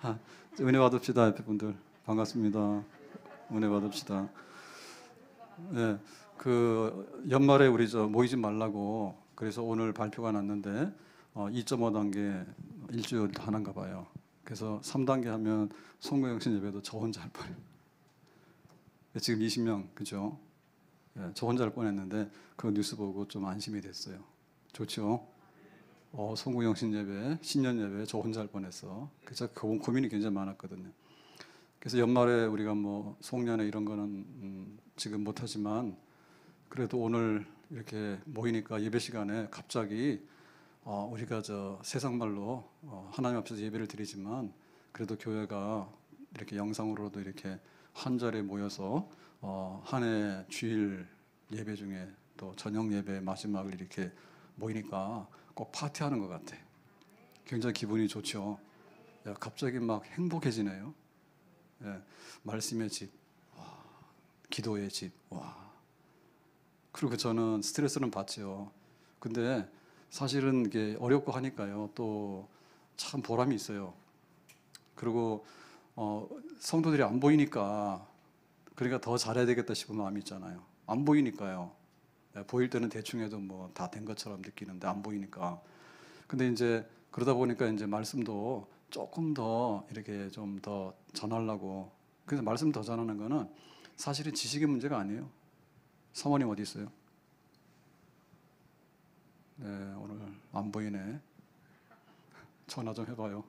아, 은혜 받읍시다 옆에 분들 반갑습니다. 은혜 받읍시다. 네, 그 연말에 우리 저 모이지 말라고 그래서 오늘 발표가 났는데 어, 2.5 단계 일주일 하나가 봐요. 그래서 3단계 하면 송구영신 예배도 저 혼자 할뻔 예, 지금 20명 그죠? 네, 저 혼자 할 뻔했는데 그 뉴스 보고 좀 안심이 됐어요. 좋죠? 어, 성구영신 예배, 신년 예배 저 혼자 할 뻔했어. 그래서 고민이 굉장히 많았거든요. 그래서 연말에 우리가 뭐 송년회 이런 거는 음, 지금 못하지만 그래도 오늘 이렇게 모이니까 예배 시간에 갑자기 어, 우리가 저 세상 말로 어, 하나님 앞에서 예배를 드리지만 그래도 교회가 이렇게 영상으로도 이렇게 한 자리에 모여서 어, 한 해 주일 예배 중에 또 저녁 예배 마지막을 이렇게 모이니까 꼭 파티하는 것 같아. 굉장히 기분이 좋죠. 야, 갑자기 막 행복해지네요. 예, 말씀의 집, 와, 기도의 집, 와. 그리고 저는 스트레스는 받지 근데 사실은 이게 어렵고 하니까요. 또 참 보람이 있어요. 그리고 어, 성도들이 안 보이니까 그러니까 더 잘해야 되겠다 싶은 마음이 있잖아요. 안 보이니까요. 예, 보일 때는 대충 해도 뭐 다 된 것처럼 느끼는데 안 보이니까. 근데 이제 그러다 보니까 이제 말씀도 조금 더 이렇게 좀 더 전하려고 그래서 말씀 더 전하는 거는 사실은 지식의 문제가 아니에요. 사모님 어디 있어요? 네, 오늘 안 보이네. 전화 좀 해봐요.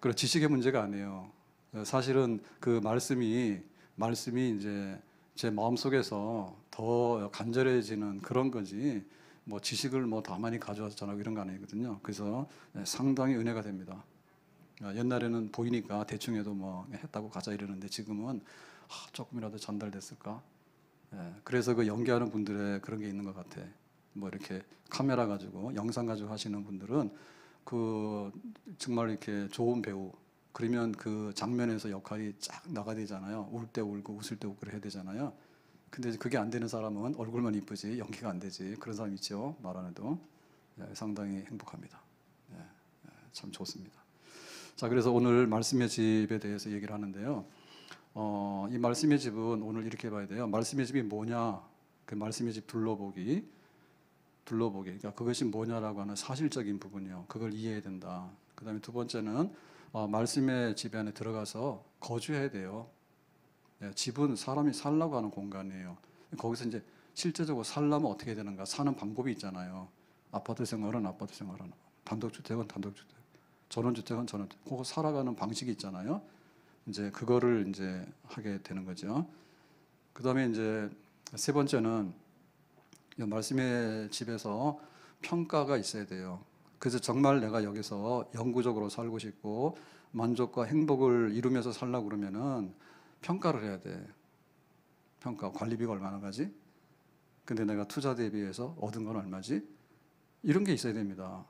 그래 지식의 문제가 아니에요. 네, 사실은 그 말씀이 말씀이 이제 제 마음속에서 더 간절해지는 그런 거지 뭐 지식을 뭐 다 많이 가져와서 전하고 이런 거 아니거든요. 그래서 예, 상당히 은혜가 됩니다. 아, 옛날에는 보이니까 대충 해도 뭐 했다고 가자 이러는데 지금은 아, 조금이라도 전달됐을까? 예, 그래서 그 연기하는 분들의 그런 게 있는 것 같아. 뭐 이렇게 카메라 가지고 영상 가지고 하시는 분들은 그 정말 이렇게 좋은 배우 그러면 그 장면에서 역할이 쫙 나가 야 되잖아요. 울 때 울고 웃을 때 웃고 해야 되잖아요. 근데 그게 안 되는 사람은 얼굴만 이쁘지 연기가 안 되지 그런 사람 있죠. 말 안해도 예, 상당히 행복합니다. 예, 예, 참 좋습니다. 자 그래서 오늘 말씀의 집에 대해서 얘기를 하는데요. 어, 이 말씀의 집은 오늘 이렇게 봐야 돼요. 말씀의 집이 뭐냐? 그 말씀의 집 둘러보기, 둘러보기. 그러니까 그것이 뭐냐라고 하는 사실적인 부분이요. 그걸 이해해야 된다. 그다음에 두 번째는 어, 말씀의 집 안에 들어가서 거주해야 돼요. 예, 집은 사람이 살라고 하는 공간이에요. 거기서 이제 실제적으로 살려면 어떻게 되는가 사는 방법이 있잖아요. 아파트 생활은 아파트 생활은 단독주택은 단독주택, 전원주택은 전원 그거 살아가는 방식이 있잖아요. 이제 그거를 이제 하게 되는 거죠. 그다음에 이제 세 번째는 말씀의 집에서 평가가 있어야 돼요. 그래서 정말 내가 여기서 영구적으로 살고 싶고 만족과 행복을 이루면서 살라고 그러면은 평가를 해야 돼. 평가 관리비가 얼마나 가지? 근데 내가 투자 대비해서 얻은 건 얼마지? 이런 게 있어야 됩니다.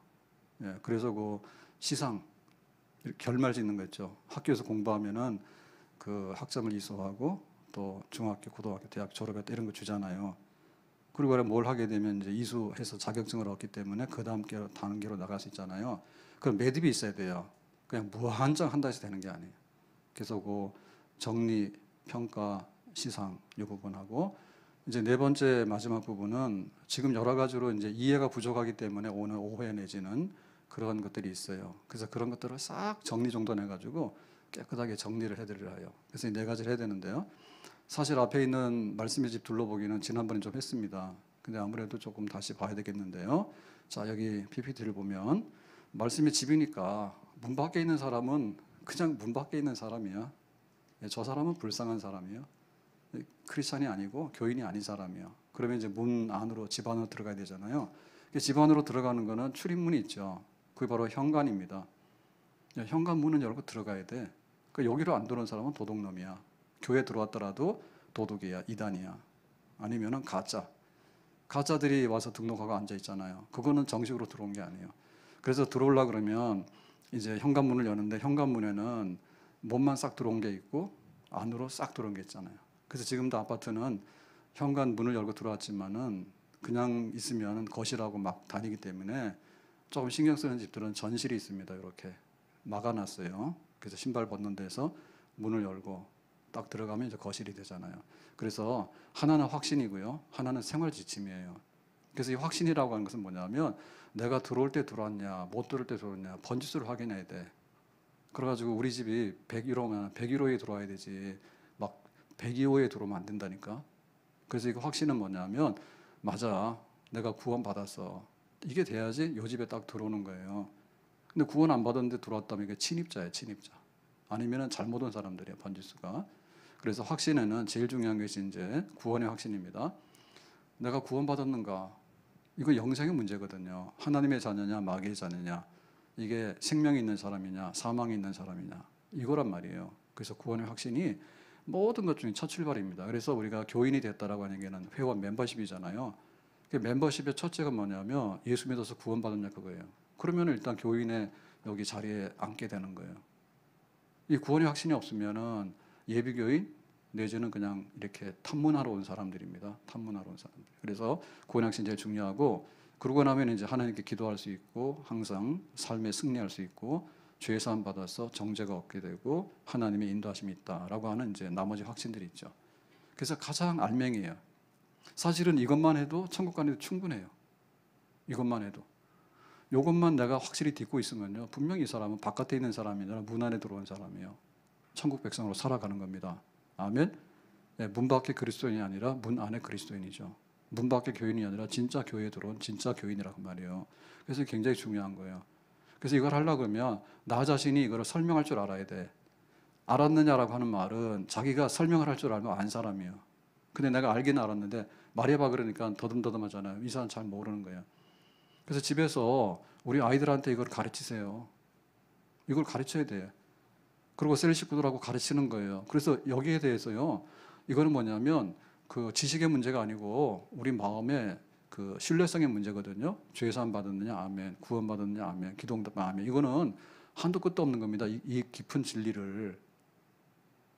예, 그래서 그 시상 결말 짓는 거 있죠. 학교에서 공부하면은 그 학점을 이수하고 또 중학교, 고등학교, 대학 졸업했다 이런 거 주잖아요. 그리고 뭘 하게 되면 이제 이수해서 자격증을 얻기 때문에 그 다음 계 다른 계로 나갈 수 있잖아요. 그럼 매듭이 있어야 돼요. 그냥 무한정 한다 해 되는 게 아니에요. 그래서 그 정리, 평가, 시상 이 부분하고 이제 네 번째 마지막 부분은 지금 여러 가지로 이제 이해가 부족하기 때문에 오늘 오해 내지는 그런 것들이 있어요. 그래서 그런 것들을 싹 정리 정돈해 가지고 깨끗하게 정리를 해드리려 해요. 그래서 네 가지를 해야 되는데요. 사실 앞에 있는 말씀의 집 둘러보기는 지난번에 좀 했습니다. 근데 아무래도 조금 다시 봐야 되겠는데요. 자, 여기 PPT를 보면 말씀의 집이니까 문 밖에 있는 사람은 그냥 문 밖에 있는 사람이야. 예, 저 사람은 불쌍한 사람이야크리스천이 예, 아니고 교인이 아닌 사람이야 그러면 이제 문 안으로 집 안으로 들어가야 되잖아요. 집 안으로 들어가는 거는 출입문이 있죠. 그게 바로 현관입니다. 예, 현관 문은 열고 들어가야 돼. 그 여기로 안들 도는 사람은 도둑놈이야. 교회 들어왔더라도 도둑이야, 이단이야. 아니면은 가짜. 가짜들이 와서 등록하고 앉아 있잖아요. 그거는 정식으로 들어온 게 아니에요. 그래서 들어올라 그러면 이제 현관문을 여는데 현관문에는 몸만 싹 들어온 게 있고 안으로 싹 들어온 게 있잖아요. 그래서 지금도 아파트는 현관문을 열고 들어왔지만은 그냥 있으면 거실하고 막 다니기 때문에 조금 신경 쓰는 집들은 전실이 있습니다. 이렇게 막아놨어요. 그래서 신발 벗는 데서 문을 열고 딱 들어가면 이제 거실이 되잖아요. 그래서 하나는 확신이고요. 하나는 생활 지침이에요. 그래서 이 확신이라고 하는 것은 뭐냐면 내가 들어올 때 들어왔냐, 못 들어올 때 들어왔냐, 번지수를 확인해야 돼. 그래가지고 우리 집이 101호면 101호에 들어와야 되지. 막 102호에 들어오면 안 된다니까. 그래서 이 확신은 뭐냐면 맞아. 내가 구원받았어. 이게 돼야지 요 집에 딱 들어오는 거예요. 근데 구원 안 받았는데 들어왔다면 이게 침입자예요, 침입자. 아니면은 잘못 온 사람들이에요, 번지수가. 그래서 확신에는 제일 중요한 것이 이제 구원의 확신입니다. 내가 구원받았는가? 이건 영생의 문제거든요. 하나님의 자녀냐, 마귀의 자녀냐, 이게 생명이 있는 사람이냐, 사망이 있는 사람이냐, 이거란 말이에요. 그래서 구원의 확신이 모든 것 중에 첫 출발입니다. 그래서 우리가 교인이 됐다라고 하는 게는 회원 멤버십이잖아요. 그 멤버십의 첫째가 뭐냐면 예수 믿어서 구원받았냐 그거예요. 그러면 일단 교인의 여기 자리에 앉게 되는 거예요. 이 구원의 확신이 없으면은 예비교인 내지는 그냥 이렇게 탐문하러 온 사람들입니다. 탐문하러 온 사람들. 그래서 구원양신 제일 중요하고 그러고 나면 이제 하나님께 기도할 수 있고 항상 삶에 승리할 수 있고 죄 사함 받아서 정죄가 없게 되고 하나님의 인도하심이 있다라고 하는 이제 나머지 확신들이 있죠. 그래서 가장 알맹이에요. 사실은 이것만 해도 천국 가는 데 충분해요. 이것만 해도. 이것만 내가 확실히 딛고 있으면요. 분명히 이 사람은 바깥에 있는 사람이잖아. 문 안에 들어온 사람이에요. 천국 백성으로 살아가는 겁니다. 아멘. 네, 문 밖에 그리스도인이 아니라 문 안에 그리스도인이죠. 문 밖에 교인이 아니라 진짜 교회에 들어온 진짜 교인이라고 말이에요. 그래서 굉장히 중요한 거예요. 그래서 이걸 하려고 하면 나 자신이 이거 설명할 줄 알아야 돼. 알았느냐라고 하는 말은 자기가 설명을 할 줄 알면 안 사람이에요. 근데 내가 알긴 알았는데 말해봐 그러니까 더듬더듬하잖아요. 이 사람 잘 모르는 거예요. 그래서 집에서 우리 아이들한테 이걸 가르치세요. 이걸 가르쳐야 돼. 그리고 셀식구들하고 가르치는 거예요. 그래서 여기에 대해서요. 이거는 뭐냐면 그 지식의 문제가 아니고 우리 마음의 그 신뢰성의 문제거든요. 죄산 받았느냐 아멘, 구원 받았느냐 아멘, 기동답 아멘. 이거는 한도 끝도 없는 겁니다. 이, 이 깊은 진리를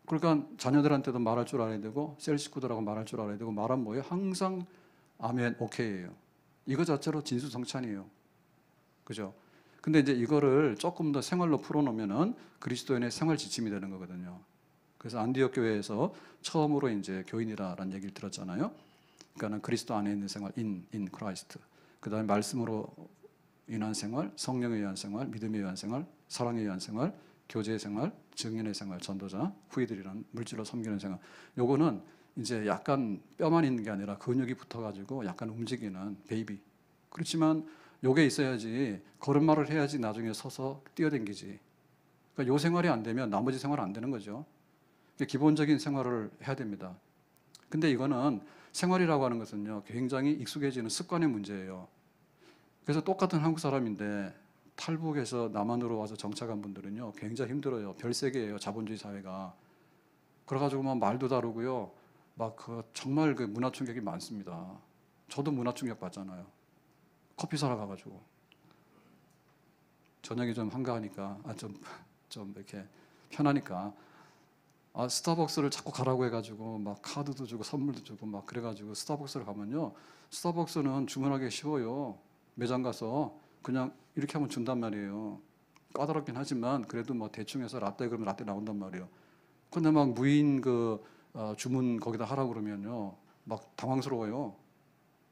그러니까 자녀들한테도 말할 줄 알아야 되고 셀 식구들하고 말할 줄 알아야 되고 말한 뭐예요? 항상 아멘 오케이예요. 이거 자체로 진수성찬이에요. 그죠? 근데 이제 이거를 조금 더 생활로 풀어놓으면은 그리스도인의 생활 지침이 되는 거거든요. 그래서 안디옥 교회에서 처음으로 이제 교인이라라는 얘기를 들었잖아요. 그러니까는 그리스도 안에 있는 생활 인인 크라이스트. 그다음에 말씀으로 인한 생활, 성령에 의한 생활, 믿음에 의한 생활, 사랑에 의한 생활, 교제 의 생활, 증인의 생활, 전도자, 후이들이란 물질로 섬기는 생활. 요거는 이제 약간 뼈만 있는 게 아니라 근육이 붙어가지고 약간 움직이는 베이비. 그렇지만 요게 있어야지 걸음마를 해야지 나중에 서서 뛰어댕기지. 그러니까 요 생활이 안 되면 나머지 생활 안 되는 거죠. 기본적인 생활을 해야 됩니다. 근데 이거는 생활이라고 하는 것은요 굉장히 익숙해지는 습관의 문제예요. 그래서 똑같은 한국 사람인데 탈북에서 남한으로 와서 정착한 분들은요 굉장히 힘들어요. 별세계예요 자본주의 사회가. 그래가지고 막 말도 다르고요. 막 그 정말 그 문화 충격이 많습니다. 저도 문화 충격 받잖아요. 커피 사러 가가지고 저녁이좀 한가하니까 아좀좀 좀 이렇게 편하니까 아 스타벅스를 자꾸 가라고 해가지고 막 카드도 주고 선물도 주고 막 그래가지고 스타벅스를 가면요 스타벅스는 주문하기 쉬워요 매장 가서 그냥 이렇게 하면 준단 말이에요 까다롭긴 하지만 그래도 뭐 대충 해서 라떼 그러면 라떼 나온단 말이에요 근데 막 무인 그 어, 주문 거기다 하라 그러면요 막 당황스러워요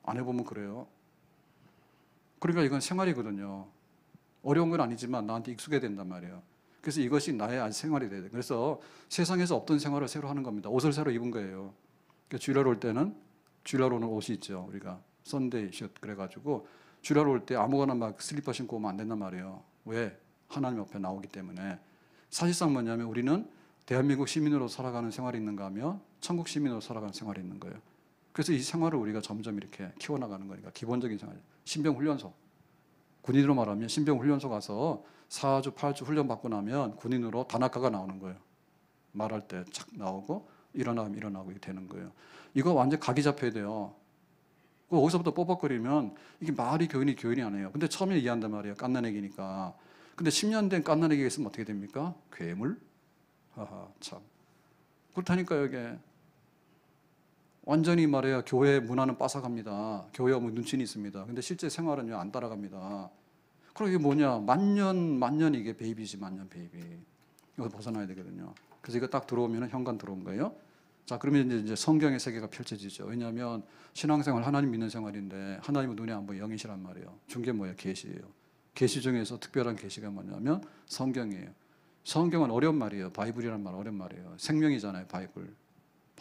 안 해보면 그래요 그러니까 이건 생활이거든요. 어려운 건 아니지만 나한테 익숙해야 된단 말이에요. 그래서 이것이 나의 생활이 돼야 돼. 그래서 세상에서 없던 생활을 새로 하는 겁니다. 옷을 새로 입은 거예요. 그러니까 주일날 올 때는 주일날 오는 옷이 있죠. 우리가 썬데이 셔츠 그래가지고 주일날 올때 아무거나 막 슬리퍼 신고 오면 안 된단 말이에요. 왜? 하나님 옆에 나오기 때문에 사실상 뭐냐면 우리는 대한민국 시민으로 살아가는 생활이 있는가 하면 천국 시민으로 살아가는 생활이 있는 거예요. 그래서 이 생활을 우리가 점점 이렇게 키워나가는 거니까 기본적인 생활. 신병 훈련소. 군인으로 말하면 신병 훈련소 가서 4주, 8주 훈련 받고 나면 군인으로 단학가가 나오는 거예요. 말할 때 착 나오고 일어나면 일어나고 되는 거예요. 이거 완전 각이 잡혀야 돼요. 어디서부터 뽀뻑거리면 이게 말이 교인이 교인이 아니에요. 근데 처음에 이해한단 말이에요. 깐난애기니까. 근데 10년 된 깐난애기가 있으면 어떻게 됩니까? 괴물? 하하, 참. 그렇다니까 여기 게 완전히 말해야 교회 문화는 빠삭합니다. 교회가 뭐 눈치는 있습니다. 근데 실제 생활은요, 안 따라갑니다. 그럼 이게 뭐냐? 만년, 만년 이게 베이비지, 만년 베이비. 이거 벗어나야 되거든요. 그래서 이거 딱 들어오면 현관 들어온 거예요. 자, 그러면 이제 성경의 세계가 펼쳐지죠. 왜냐하면 신앙생활, 하나님 믿는 생활인데 하나님은 눈에 안 보여 영이시란 말이에요. 중계 뭐예 계시예요. 계시 중에서 특별한 계시가 뭐냐면 성경이에요. 성경은 어려운 말이에요. 바이블이란 말 어려운 말이에요. 생명이잖아요, 바이블.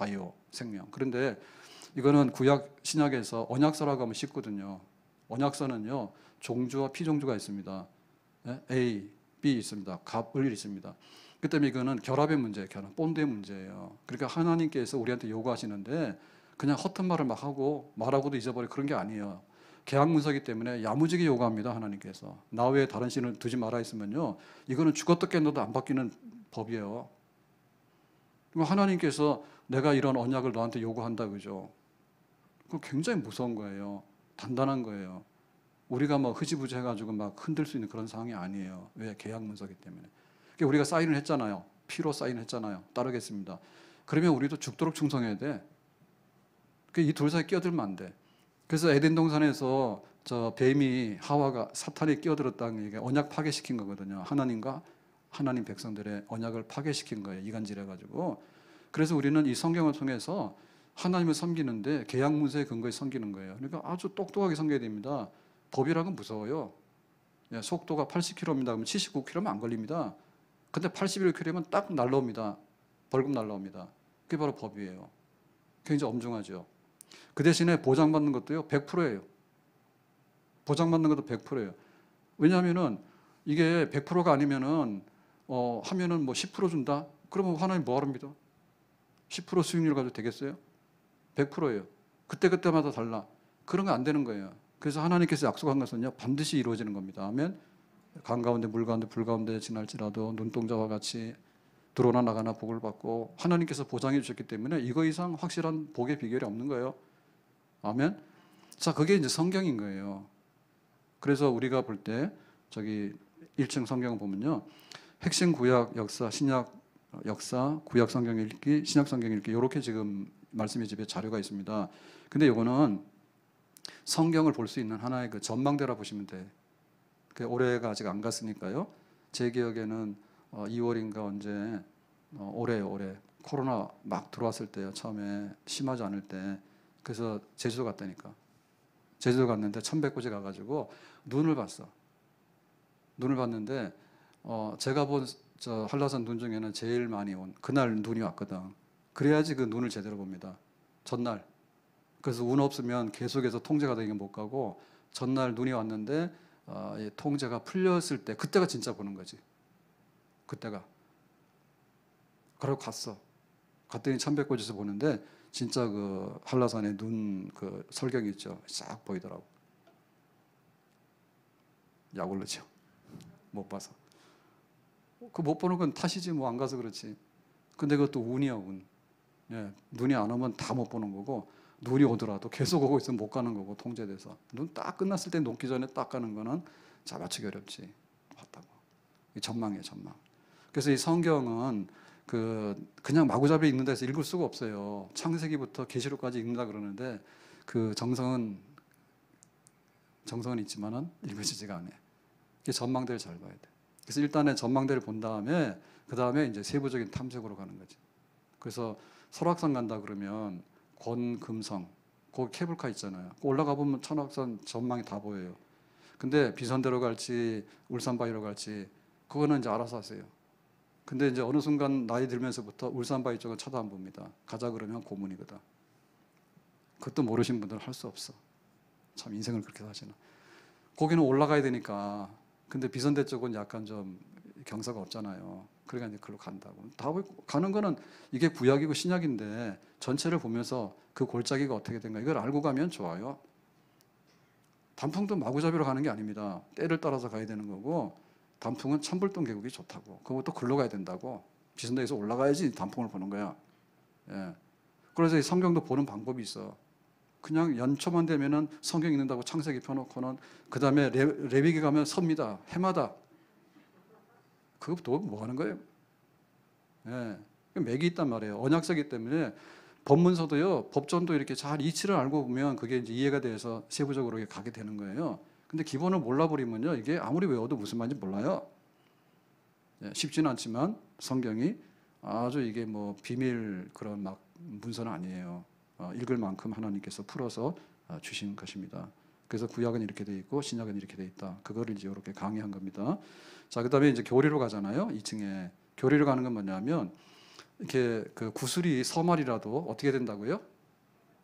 바이오 생명. 그런데 이거는 구약 신약에서 언약서라고 하면 쉽거든요. 언약서는요 종주와 피종주가 있습니다. 예? A, B 있습니다. 갑을 있습니다. 그 때문에 이거는 결합의 문제, 결합 본드의 문제예요. 그러니까 하나님께서 우리한테 요구하시는데 그냥 허튼 말을 막 하고 말하고도 잊어버려 그런 게 아니에요. 계약 문서기 때문에 야무지게 요구합니다 하나님께서 나 외에 다른 신을 두지 말아 있으면요 이거는 죽었다 깼는도안 바뀌는 법이에요. 하나님께서 내가 이런 언약을 너한테 요구한다 그죠? 그 굉장히 무서운 거예요. 단단한 거예요. 우리가 뭐 흐지부지 해가지고 막 흔들 수 있는 그런 상황이 아니에요. 왜 계약 문서기 때문에. 그러니까 우리가 사인을 했잖아요. 피로 사인했잖아요. 따르겠습니다. 그러면 우리도 죽도록 충성해야 돼. 그 이둘 그러니까 사이 끼어들면 안 돼. 그래서 에덴 동산에서 저 뱀이 하와가 사탄이 끼어들었다는 얘기가 언약 파괴시킨 거거든요. 하나님과 하나님 백성들의 언약을 파괴시킨 거예요. 이간질해 가지고. 그래서 우리는 이 성경을 통해서 하나님을 섬기는데 계약 문서에 근거해 섬기는 거예요. 그러니까 아주 똑똑하게 섬겨야 됩니다. 법이라고 무서워요. 예, 속도가 80km입니다. 그러면 79km면 안 걸립니다. 근데 81km면 딱 날라옵니다. 벌금 날라옵니다. 그게 바로 법이에요. 굉장히 엄중하죠. 그 대신에 보장받는 것도요, 100%예요. 보장받는 것도 100%예요. 왜냐하면은 이게 100%가 아니면은 어, 하면은 뭐 10% 준다? 그러면 하나님 뭐하랍니다? 10% 수익률 가지고 되겠어요? 100%예요. 그때그때마다 달라. 그런 거 안 되는 거예요. 그래서 하나님께서 약속한 것은요, 반드시 이루어지는 겁니다. 하면 강 가운데 물 가운데 불 가운데 지날지라도 눈동자와 같이 들어나 나가나 복을 받고 하나님께서 보장해 주셨기 때문에 이거 이상 확실한 복의 비결이 없는 거예요. 아멘. 자, 그게 이제 성경인 거예요. 그래서 우리가 볼 때 저기 1층 성경 을 보면요. 핵심 구약, 역사, 신약 역사, 구약 성경 읽기, 신약 성경 읽기 이렇게 지금 말씀의 집에 자료가 있습니다. 근데 이거는 성경을 볼 수 있는 하나의 그 전망대라 보시면 돼. 그 올해가 아직 안 갔으니까요. 제 기억에는 어, 2월인가 언제 어, 올해 올해 코로나 막 들어왔을 때요. 처음에 심하지 않을 때. 그래서 제주도 갔다니까. 제주도 갔는데 천백고지 가가지고 눈을 봤어. 눈을 봤는데 어, 제가 본저 한라산 눈 중에는 제일 많이 온 그날 눈이 왔거든. 그래야지 그 눈을 제대로 봅니다. 전날. 그래서 운 없으면 계속해서 통제가 되게 못 가고 전날 눈이 왔는데 어, 통제가 풀렸을 때 그때가 진짜 보는 거지. 그때가. 그러고 갔어. 갔더니 천백고에서 보는데 진짜 그 한라산의 눈 그 설경이 있죠. 싹 보이더라고. 약올르죠. 못 봐서. 그못 보는 건 탓이지 뭐 안 가서 그렇지. 근데 그것도 운이야 운. 예, 눈이 안 오면 다 못 보는 거고 눈이 오더라도 계속 오고 있으면 못 가는 거고 통제돼서 눈 딱 끝났을 때 녹기 전에 딱 가는 거는 잡아치기 어렵지 봤다고 전망이에요 전망. 그래서 이 성경은 그 그냥 마구잡이 읽는다 해서 읽을 수가 없어요. 창세기부터 계시록까지 읽는다 그러는데 그 정성은 정성은 있지만은 읽어지지가 않아요. 이 전망대를 잘 봐야 돼. 그래서 일단은 전망대를 본 다음에 그 다음에 이제 세부적인 탐색으로 가는 거지. 그래서 설악산 간다 그러면 권금성 거 케이블카 있잖아요. 올라가 보면 천악산 전망이 다 보여요. 근데 비선대로 갈지 울산바위로 갈지 그거는 이제 알아서 하세요. 근데 이제 어느 순간 나이 들면서부터 울산바위 쪽을 쳐다 안 봅니다. 가자 그러면 고문이거든. 그것도 모르신 분들은 할 수 없어. 참 인생을 그렇게 사시나. 거기는 올라가야 되니까 근데 비선대 쪽은 약간 좀 경사가 없잖아요. 그러니까 이제 글로 간다고. 다 가는 거는 이게 구약이고 신약인데 전체를 보면서 그 골짜기가 어떻게 된가 이걸 알고 가면 좋아요. 단풍도 마구잡이로 가는 게 아닙니다. 때를 따라서 가야 되는 거고 단풍은 참불동 계곡이 좋다고. 그것도 글로 가야 된다고. 비선대에서 올라가야지 단풍을 보는 거야. 예. 그래서 성경도 보는 방법이 있어. 그냥 연초만 되면은 성경 읽는다고 창세기 펴놓고는 그 다음에 레위기 가면 섭니다 해마다 그것도 뭐 하는 거예요? 예, 그 맥이 있단 말이에요. 언약서기 때문에 법문서도요 법전도 이렇게 잘 이치를 알고 보면 그게 이제 이해가 돼서 세부적으로 가게 되는 거예요. 근데 기본을 몰라버리면요 이게 아무리 외워도 무슨 말인지 몰라요. 예, 쉽지는 않지만 성경이 아주 이게 뭐 비밀 그런 막 문서는 아니에요. 어, 읽을 만큼 하나님께서 풀어서 어, 주신 것입니다. 그래서 구약은 이렇게 돼 있고 신약은 이렇게 돼 있다. 그거를 이제 이렇게 강의한 겁니다. 자, 그다음에 이제 교리로 가잖아요. 2층에 교리로 가는 건 뭐냐면 이렇게 그 구슬이 서말이라도 어떻게 된다고요?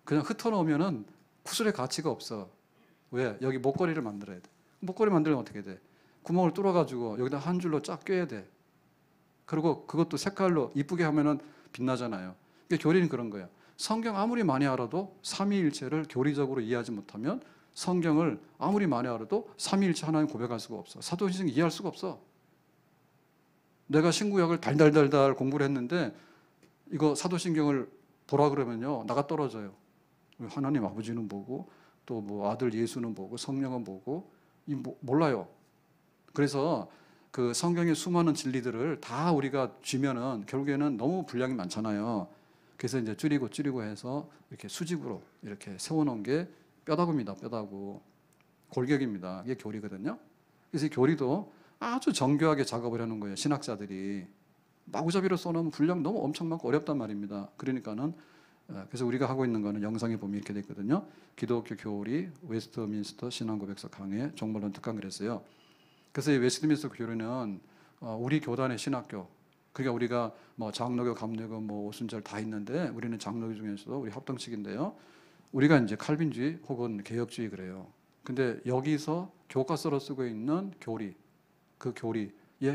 그냥 흩어놓으면은 구슬의 가치가 없어. 왜? 여기 목걸이를 만들어야 돼. 목걸이 만들면 어떻게 돼? 구멍을 뚫어가지고 여기다 한 줄로 쫙 꿰야 돼. 그리고 그것도 색깔로 이쁘게 하면은 빛나잖아요. 그러니까 교리는 그런 거예 성경 아무리 많이 알아도 삼위일체를 교리적으로 이해하지 못하면 성경을 아무리 많이 알아도 삼위일체 하나님 고백할 수가 없어. 사도신경 이해할 수가 없어. 내가 신구약을 달달달달 공부를 했는데 이거 사도신경을 보라 그러면요 나가 떨어져요. 하나님 아버지는 보고 또 뭐 아들 예수는 보고 성령은 보고 이 뭐, 몰라요. 그래서 그 성경의 수많은 진리들을 다 우리가 쥐면은 결국에는 너무 분량이 많잖아요. 그래서 이제 줄이고 줄이고 해서 이렇게 수직으로 이렇게 세워놓은 게 뼈다구입니다. 뼈다구. 골격입니다. 이게 교리거든요. 그래서 이 교리도 아주 정교하게 작업을 하는 거예요. 신학자들이. 마구잡이로 써놓으면 분량 너무 엄청 많고 어렵단 말입니다. 그러니까는 어, 그래서 우리가 하고 있는 거는 영상에 보면 이렇게 됐거든요. 기독교 교리 웨스트민스터 신앙고백서 강의 종말론 특강 그랬어요. 그래서 이 웨스트민스터 교리는 어, 우리 교단의 신학교 그러니까 우리가 뭐 장로교, 감리교, 뭐 오순절 다 있는데 우리는 장로교 중에서도 우리 합동식인데요. 우리가 이제 칼빈주의 혹은 개혁주의 그래요. 근데 여기서 교과서로 쓰고 있는 교리, 그 교리의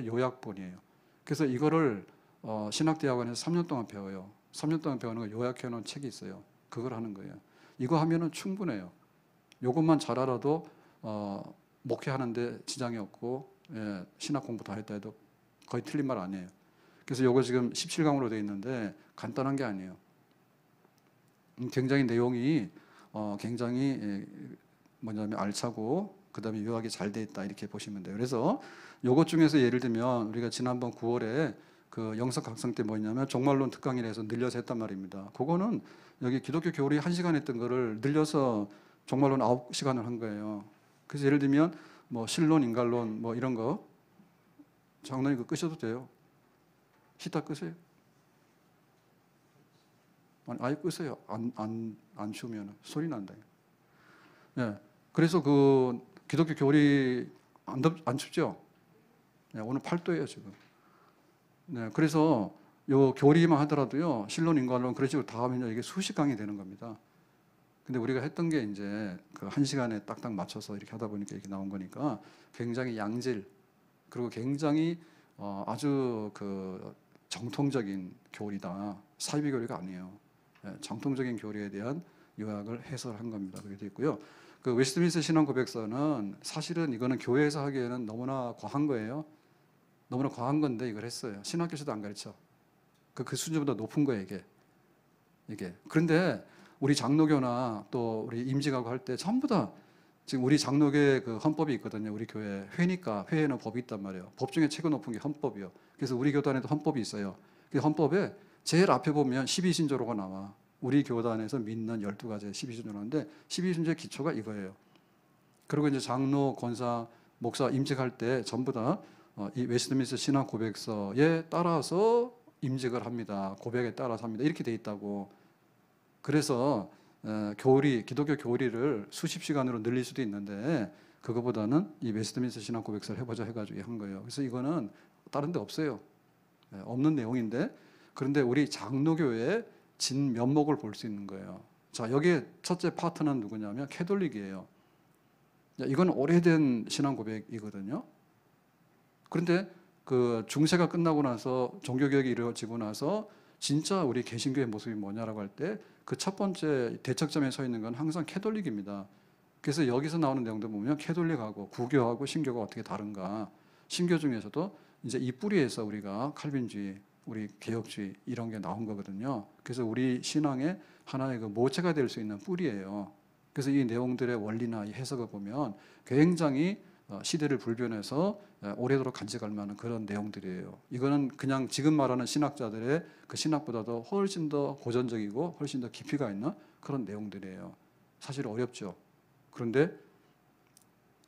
요약본이에요. 그래서 이거를 어, 신학대학원에서 3년 동안 배워요. 3년 동안 배우는 거 요약해 놓은 책이 있어요. 그걸 하는 거예요. 이거 하면은 충분해요. 이것만잘 알아도 어, 목회하는데 지장이 없고 예, 신학 공부 다 했다 해도 거의 틀린 말 아니에요. 그래서 요거 지금 17강으로 되어 있는데 간단한 게 아니에요. 음, 굉장히 내용이 어, 굉장히 예, 뭐냐면 알차고 그다음에 요약이 잘 되어 있다 이렇게 보시면 돼요. 그래서 요것 중에서 예를 들면 우리가 지난번 9월에 그 영석 각성 때 뭐였냐면 종말론 특강이라서 늘려서 했단 말입니다. 그거는 여기 기독교 교리 1시간 했던 거를 늘려서 종말론 9시간을 한 거예요. 그래서 예를 들면 뭐 신론 인간론 뭐 이런 거 장론이 그 끄셔도 돼요. 기타 끄세요. 아니, 아예 끄세요. 안, 안, 안쉬면 소리 난다. 예. 그래서 그 기독교 교리 안, 덥, 안 춥죠? 예, 오늘 8도예요, 지금. 네, 그래서 요 교리만 하더라도요, 신론, 인과론, 그런 식으로 다하면 이게 수십 강이 되는 겁니다. 근데 우리가 했던 게 이제 그한 시간에 딱딱 맞춰서 이렇게 하다 보니까 이렇게 나온 거니까 굉장히 양질, 그리고 굉장히 어, 아주 그 정통적인 교리다. 사이비 교리가 아니에요. 예, 정통적인 교리에 대한 요약을 해설한 겁니다. 그게 됐고요. 그웨스트민스 신앙 고백서는 사실은 이거는 교회에서 하기에는 너무나 과한 거예요. 너무나 과한 건데 이걸 했어요. 신학교에서도 안 가르쳐. 그, 그 수준보다 높은 거예요, 이게. 이게. 그런데 우리 장로교나 또 우리 임직하고 할 때 전부 다 지금 우리 장로교회 그 헌법이 있거든요. 우리 교회 회니까 회에는 법이 있단 말이에요. 법 중에 최고 높은 게 헌법이요. 그래서 우리 교단에도 헌법이 있어요. 그 헌법에 제일 앞에 보면 12신조로가 나와. 우리 교단에서 믿는 12가지의 1 2신조는데 12신조의 기초가 이거예요. 그리고 이제 장로, 권사, 목사 임직할 때 전부 다이웨스트민스 어, 신앙 고백서에 따라서 임직을 합니다. 고백에 따라서 합니다. 이렇게 돼 있다고. 그래서 어, 교리 기독교 교리를 수십 시간으로 늘릴 수도 있는데 그거보다는 이웨스트민스 신앙 고백서를 해보자 해가지고 한 거예요. 그래서 이거는 다른데 없어요. 예, 없는 내용인데 그런데 우리 장로교의 진 면목을 볼 수 있는 거예요. 자 여기에 첫째 파트는 누구냐면 캐돌릭이에요. 이건 오래된 신앙 고백이거든요. 그런데 그 중세가 끝나고 나서 종교개혁이 이루어지고 나서 진짜 우리 개신교의 모습이 뭐냐라고 할때 그첫 번째 대척점에 서 있는 건 항상 캐돌릭입니다 그래서 여기서 나오는 내용들 보면 캐톨릭하고 구교하고 신교가 어떻게 다른가. 신교 중에서도 이제 이 뿌리에서 우리가 칼빈주의, 우리 개혁주의 이런 게 나온 거거든요. 그래서 우리 신앙의 하나의 그 모체가 될 수 있는 뿌리예요. 그래서 이 내용들의 원리나 이 해석을 보면 굉장히 어, 시대를 불변해서 예, 오래도록 간직할 만한 그런 내용들이에요. 이거는 그냥 지금 말하는 신학자들의 그 신학보다도 훨씬 더 고전적이고 훨씬 더 깊이가 있는 그런 내용들이에요. 사실 어렵죠. 그런데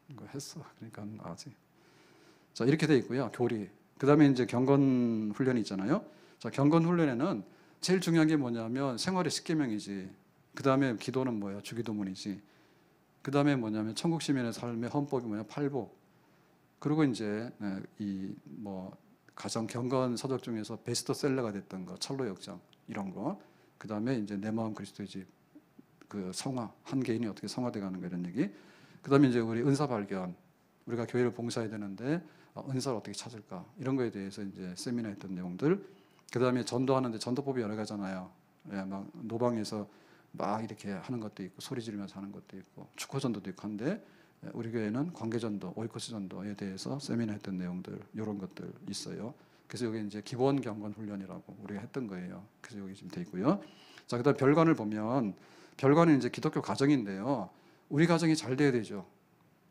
이거 했어. 그러니까 아직. 자 이렇게 돼 있고요. 교리. 그 다음에 이제 경건 훈련이 있잖아요. 자 경건 훈련에는 제일 중요한 게 뭐냐면 생활의 십계명이지. 그 다음에 기도는 뭐예요? 주기도문이지. 그 다음에 뭐냐면 천국 시민의 삶의 헌법이 뭐냐? 팔복. 그리고 이제 네, 이뭐 가장 경건 서적 중에서 베스트셀러가 됐던 거 철로 역정 이런 거. 그다음에 이제 내 마음 그리스도의 집그 성화 한 개인이 어떻게 성화돼 가는 거 이런 얘기. 그다음에 이제 우리 은사 발견 우리가 교회를 봉사해야 되는데 어, 은사를 어떻게 찾을까 이런 거에 대해서 이제 세미나 했던 내용들 그다음에 전도하는데 전도법이 여러 가잖아요 지 예, 막 노방에서 막 이렇게 하는 것도 있고 소리 지르면서 하는 것도 있고 축구 전도도 있고 한데 우리 교회는 관계전도, 오이코스 전도에 대해서 세미나 했던 내용들 이런 것들 있어요. 그래서 여기 이제 기본 경건 훈련이라고 우리가 했던 거예요. 그래서 여기 지금 돼 있고요. 자, 그다음 별관을 보면 별관은 이제 기독교 가정인데요. 우리 가정이 잘 돼야 되죠.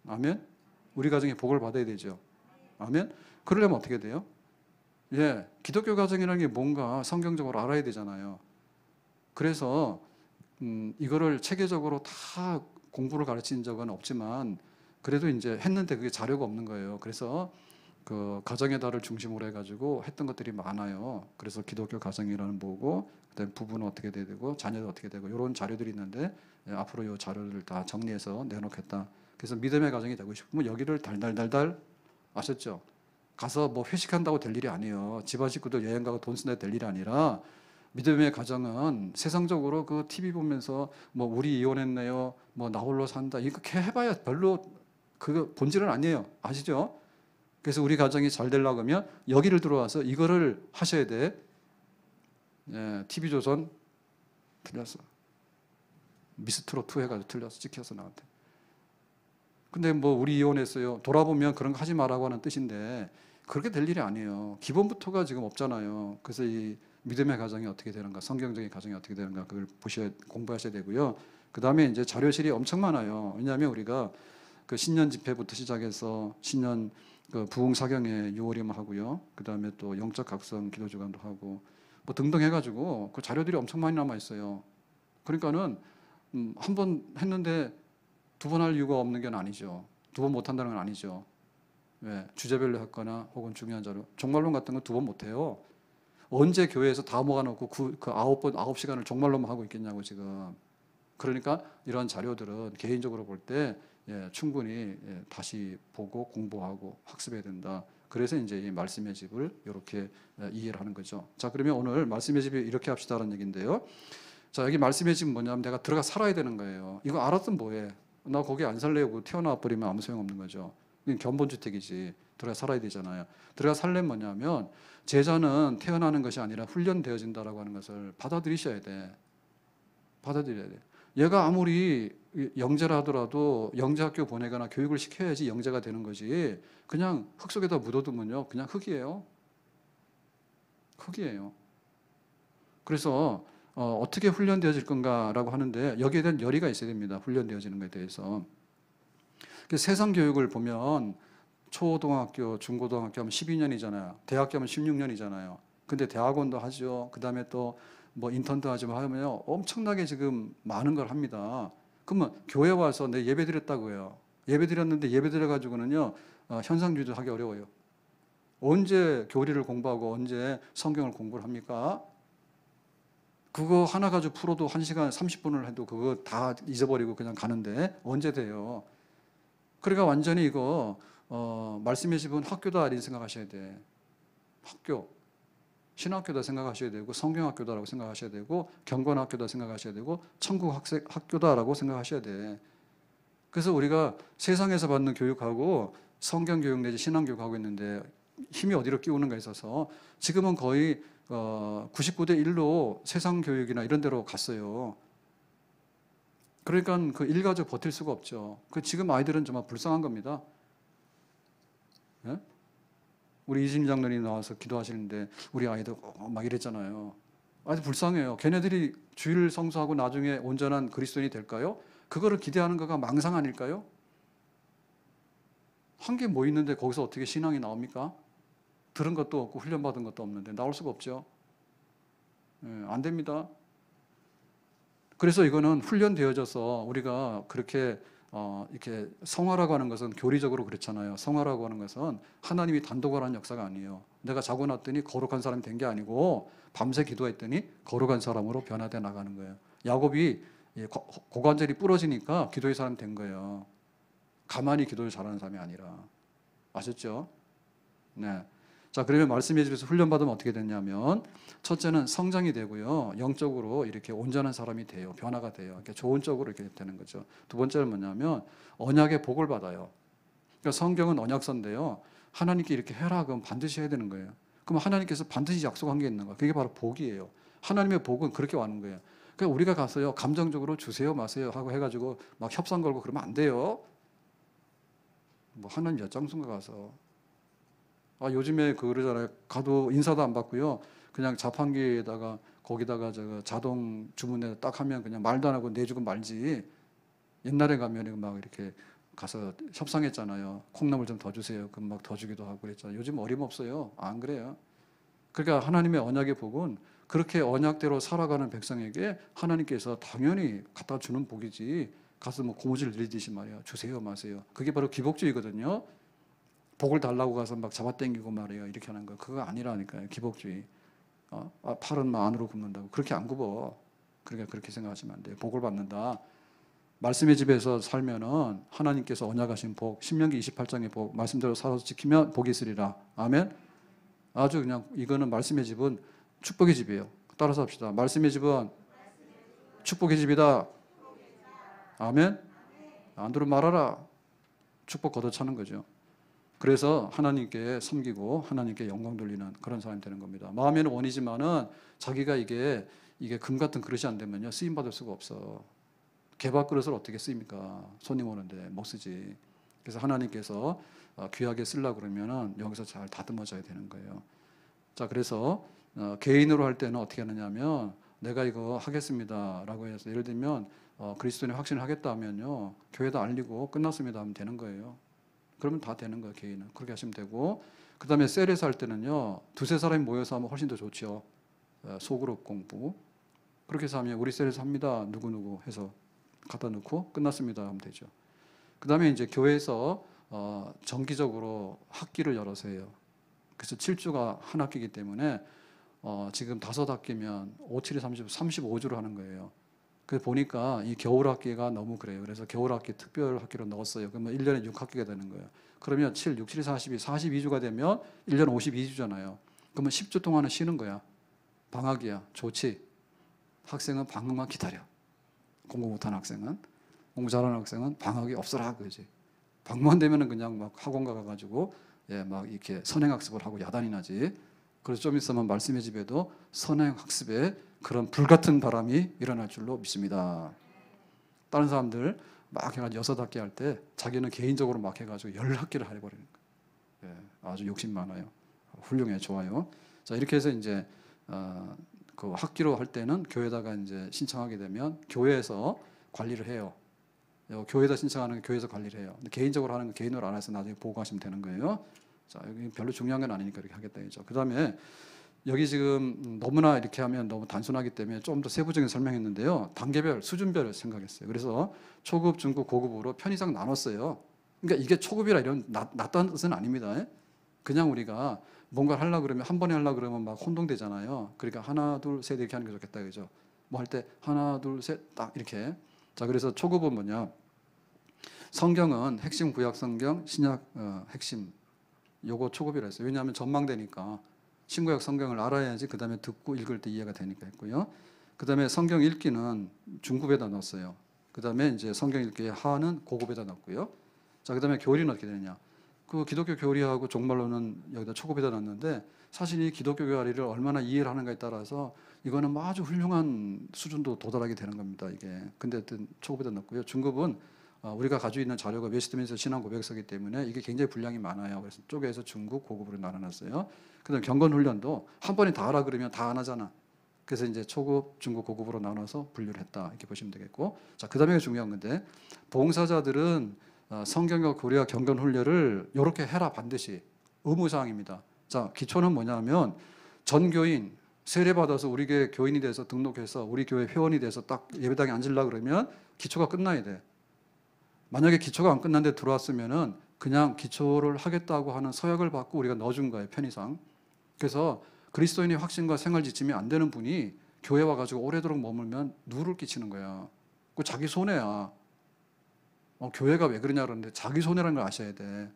아멘. 우리 가정이 복을 받아야 되죠. 아멘. 그러려면 어떻게 돼요? 예, 기독교 가정이라는 게 뭔가 성경적으로 알아야 되잖아요. 그래서 음, 이거를 체계적으로 다 공부를 가르친 적은 없지만 그래도 이제 했는데 그게 자료가 없는 거예요. 그래서 그 가정의 달을 중심으로 해가지고 했던 것들이 많아요. 그래서 기독교 가정이라는 보고 그다음 부부는 어떻게 돼야 되고, 자녀는 어떻게 되고, 이런 자료들이 있는데 예, 앞으로 이 자료를 다 정리해서 내놓겠다. 그래서 믿음의 가정이 되고 싶으면 여기를 달달달달 아셨죠? 가서 뭐 회식한다고 될 일이 아니에요. 집안 식구들 여행 가고 돈 쓴다 될 일이 아니라 믿음의 가정은 세상적으로 그 TV 보면서 뭐 우리 이혼했네요. 뭐 나 홀로 산다. 이렇게 해봐야 별로 그 본질은 아니에요. 아시죠? 그래서 우리 가정이 잘 되려고 하면 여기를 들어와서 이거를 하셔야 돼. 예, TV조선 틀렸어. 미스트로2 해가지고 틀렸어. 찍혀서 나한테. 근데 뭐 우리 이혼했어요. 돌아보면 그런 거 하지 말라고 하는 뜻인데 그렇게 될 일이 아니에요. 기본부터가 지금 없잖아요. 그래서 이 믿음의 가정이 어떻게 되는가, 성경적인 가정이 어떻게 되는가 그걸 보셔야 공부하셔야 되고요. 그 다음에 이제 자료실이 엄청 많아요. 왜냐하면 우리가 그 신년 집회부터 시작해서 신년 그 부흥 사경에 6월이 하고요. 그 다음에 또 영적 각성 기도 주간도 하고 뭐 등등 해가지고 그 자료들이 엄청 많이 남아 있어요. 그러니까는 음, 한번 했는데 두 번 할 이유가 없는 게 아니죠. 두 번 못 한다는 건 아니죠. 왜 예, 주제별로 했거나 혹은 중요한 자료 종말론 같은 거 두 번 못 해요. 언제 교회에서 다 모아놓고 그, 그 아홉 번 아홉 시간을 정말로만 하고 있겠냐고 지금. 그러니까 이러한 자료들은 개인적으로 볼때 예, 충분히 예, 다시 보고 공부하고 학습해야 된다. 그래서 이제 이 말씀의 집을 이렇게 예, 이해를 하는 거죠. 자, 그러면 오늘 말씀의 집이 이렇게 합시다라는 얘기인데요. 자, 여기 말씀의 집은 뭐냐면 내가 들어가 살아야 되는 거예요. 이거 알았든 뭐해. 나 거기 안 살려고 태어나 버리면 아무 소용없는 거죠. 견본주택이지. 들어가 살아야 되잖아요. 들어가 살면 뭐냐면 제자는 태어나는 것이 아니라 훈련되어진다라고 하는 것을 받아들이셔야 돼. 받아들여야 돼. 얘가 아무리 영재라 하더라도 영재학교 보내거나 교육을 시켜야지 영재가 되는 거지 그냥 흙 속에다 묻어두면요 그냥 흙이에요. 흙이에요. 그래서 어, 떻게 훈련되어질 건가라고 하는데 여기에 대한 열의가 있어야 됩니다. 훈련되어지는 것에 대해서. 그 세상 교육을 보면 초등학교, 중고등학교 하면 12년이잖아요. 대학교 하면 16년이잖아요. 근데 대학원도 하죠. 그 다음에 또 뭐 인턴도 하지 하면요. 엄청나게 지금 많은 걸 합니다. 그러면 교회 와서 내 예배 드렸다고 해요. 예배 드렸는데 예배 드려가지고는요, 어, 현상주의도 하기 어려워요. 언제 교리를 공부하고 언제 성경을 공부를 합니까? 그거 하나 가지고 풀어도 1시간 30분을 해도 그거 다 잊어버리고 그냥 가는데 언제 돼요? 그러니까 완전히 이거 어, 말씀의 집은 학교다 이렇 생각하셔야 돼. 학교. 신학교다 생각하셔야 되고 성경학교다라고 생각하셔야 되고 경건학교다 생각하셔야 되고 천국 학교다라고 생각하셔야 돼. 그래서 우리가 세상에서 받는 교육하고 성경 교육 내지 신앙 교육하고 있는데 힘이 어디로 끼우는가 있어서 지금은 거의 어 99대 1로 세상 교육이나 이런 데로 갔어요. 그러니까 그 일가족 버틸 수가 없죠. 그 지금 아이들은 정말 불쌍한 겁니다. 예? 우리 이심 장로님 나와서 기도하시는데 우리 아이도 어, 어, 막 이랬잖아요. 아주 불쌍해요. 걔네들이 주의 성수하고 나중에 온전한 그리스도인이 될까요? 그거를 기대하는 거가 망상 아닐까요? 한 게 뭐 있는데 거기서 어떻게 신앙이 나옵니까? 들은 것도 없고 훈련받은 것도 없는데 나올 수가 없죠. 예, 안 됩니다. 그래서 이거는 훈련되어져서 우리가 그렇게 어, 이렇게 성화라고 하는 것은 교리적으로 그렇잖아요. 성화라고 하는 것은 하나님이 단독을 하 역사가 아니에요. 내가 자고 났더니 거룩한 사람이 된 게 아니고 밤새 기도했더니 거룩한 사람으로 변화돼 나가는 거예요. 야곱이 예, 고관절이 부러지니까 기도의 사람 된 거예요. 가만히 기도를 잘하는 사람이 아니라 아셨죠? 네. 자, 그러면 말씀의 집에서 훈련받으면 어떻게 되냐면 첫째는 성장이 되고요. 영적으로 이렇게 온전한 사람이 돼요. 변화가 돼요. 이렇게 좋은 쪽으로 이렇게 되는 거죠. 두 번째는 뭐냐면 언약의 복을 받아요. 그러니까 성경은 언약서인데요. 하나님께 이렇게 해라 그럼 반드시 해야 되는 거예요. 그럼 하나님께서 반드시 약속한 게 있는 거예요. 그게 바로 복이에요. 하나님의 복은 그렇게 와는 거예요. 그러니까 우리가 가서요 감정적으로 주세요 마세요 하고 해가지고 막 협상 걸고 그러면 안 돼요. 뭐 하나님 몇 장순가 가서 아, 요즘에 그 그러잖아요. 가도 인사도 안 받고요. 그냥 자판기에다가 거기다가 제가 자동 주문에 딱 하면 그냥 말도 안 하고 내주고 말지. 옛날에 가면 막 이렇게 가서 협상했잖아요. 콩나물 좀 더 주세요. 그럼 막 더 주기도 하고 그랬잖아요. 요즘 어림없어요. 안 그래요. 그러니까 하나님의 언약의 복은 그렇게 언약대로 살아가는 백성에게 하나님께서 당연히 갖다 주는 복이지 가서 뭐 고무줄 늘리듯이 말이야 주세요 마세요 그게 바로 기복주의거든요 복을 달라고 가서 막 잡아당기고 말이에요. 이렇게 하는 거. 그거 아니라니까요. 기복주의. 어? 아, 팔은 막 안으로 굽는다고. 그렇게 안 굽어. 그러니까 그렇게 생각하시면 안 돼요. 복을 받는다. 말씀의 집에서 살면은 하나님께서 언약하신 복, 신명기 28장의 복, 말씀대로 살아서 지키면 복이 있으리라. 아멘. 아주 그냥 이거는 말씀의 집은 축복의 집이에요. 따라서 합시다. 말씀의 집은 축복의 집이다. 아멘. 안드로 말하라. 축복 걷어차는 거죠. 그래서 하나님께 섬기고 하나님께 영광 돌리는 그런 사람이 되는 겁니다. 마음에는 원이지만은 자기가 이게 이게 금 같은 그릇이 안 되면요 쓰임 받을 수가 없어. 개밥 그릇을 어떻게 쓰입니까? 손님 오는데 못 쓰지. 그래서 하나님께서 어, 귀하게 쓰려 그러면은 여기서 잘 다듬어져야 되는 거예요. 자 그래서 어, 개인으로 할 때는 어떻게 하느냐면 내가 이거 하겠습니다라고 해서 예를 들면 어, 그리스도인 확신을 하겠다 하면요 교회도 알리고 끝났습니다 하면 되는 거예요. 그러면 다 되는 거예요, 개인은. 그렇게 하시면 되고. 그 다음에 셀에서 할 때는요, 두세 사람이 모여서 하면 훨씬 더 좋죠. 소그룹 어, 공부. 그렇게 해서 하면 우리 셀에서 합니다. 누구누구 해서 갖다 놓고 끝났습니다. 하면 되죠. 그 다음에 이제 교회에서 어, 정기적으로 학기를 열어서 해요. 그래서 7주가 한 학기이기 때문에 어, 지금 다섯 학기면 5, 7, 30, 35주를 하는 거예요. 그 보니까 이 겨울 학기가 너무 그래요. 그래서 겨울 학기 특별 학기로 넣었어요. 그러면 1년에 6학기가 되는 거예요. 그러면 7, 6, 7, 42, 42주가 되면 1년 52주잖아요. 그러면 10주 동안은 쉬는 거야. 방학이야. 좋지. 학생은 방학만 기다려. 공부 못한 학생은. 공부 잘하는 학생은 방학이 없어라. 그지. 방만 되면은 그냥 막 학원 가가지고 예, 막 이렇게 선행학습을 하고 야단이 나지. 그래서 좀 있으면 말씀의 집에도 선행학습에 그런 불같은 바람이 일어날 줄로 믿습니다. 다른 사람들 막 해가지고 여섯학기 할 때 자기는 개인적으로 막 해가지고 열학기를 해버리는 거예요. 예, 아주 욕심 많아요. 훌륭해, 좋아요. 자, 이렇게 해서 이제, 어, 그 학기로 할 때는 교회다가 이제 신청하게 되면 교회에서 관리를 해요. 교회에다 신청하는 교회에서 관리를 해요. 개인적으로 하는 건 개인으로 안 해서 나중에 보고하시면 되는 거예요. 자, 여기 별로 중요한 건 아니니까 이렇게 하겠다. 그죠. 그 다음에 여기 지금 너무나 이렇게 하면 너무 단순하기 때문에 좀 더 세부적인 설명했는데요. 단계별, 수준별 생각했어요. 그래서 초급, 중급, 고급으로 편 이상 나눴어요. 그러니까 이게 초급이라 이런 낫다는 뜻은 아닙니다. 그냥 우리가 뭔가 하려 그러면 한 번에 하려 그러면 막 혼동되잖아요. 그러니까 하나, 둘, 셋 이렇게 하는 게 좋겠다. 그죠? 뭐 할 때 하나, 둘, 셋 딱 이렇게. 자, 그래서 초급은 뭐냐? 성경은 핵심 구약 성경, 신약 어, 핵심 요거 초급이라 했어요. 왜냐하면 전망되니까 신구약 성경을 알아야지 그 다음에 듣고 읽을 때 이해가 되니까 했고요. 그 다음에 성경 읽기는 중급에다 넣었어요. 그 다음에 이제 성경 읽기의 하는 고급에다 넣었고요. 자, 그 다음에 교리는 어떻게 되느냐. 그 기독교 교리하고 종말론은 여기다 초급에다 넣었는데 사실 이 기독교 교리를 얼마나 이해를 하는가에 따라서 이거는 뭐 아주 훌륭한 수준도 도달하게 되는 겁니다. 이게. 근데 하여튼 초급에다 넣었고요. 중급은 어, 우리가 가지고 있는 자료가 웨스트민스 신앙 고백서기 때문에 이게 굉장히 분량이 많아요. 그래서 쪼개서 중국 고급으로 나눠놨어요. 그다음 경건 훈련도 한 번에 다 하라 그러면 다 안 하잖아. 그래서 이제 초급, 중급, 고급으로 나눠서 분류를 했다 이렇게 보시면 되겠고, 자 그다음에 중요한 건데 봉사자들은 어, 성경과 고려와 경건 훈련을 이렇게 해라 반드시 의무사항입니다. 자 기초는 뭐냐면 전교인 세례 받아서 우리 교회 교인이 돼서 등록해서 우리 교회 회원이 돼서 딱 예배당에 앉으려 그러면 기초가 끝나야 돼. 만약에 기초가 안 끝난 데 들어왔으면은 그냥 기초를 하겠다고 하는 서약을 받고 우리가 넣어준 거예요 편의상. 그래서 그리스도인의 확신과 생활 지침이 안 되는 분이 교회 와가지고 오래도록 머물면 누를 끼치는 거야. 그 자기 손해야. 어, 교회가 왜 그러냐 그러는데 자기 손해라는 걸 아셔야 돼.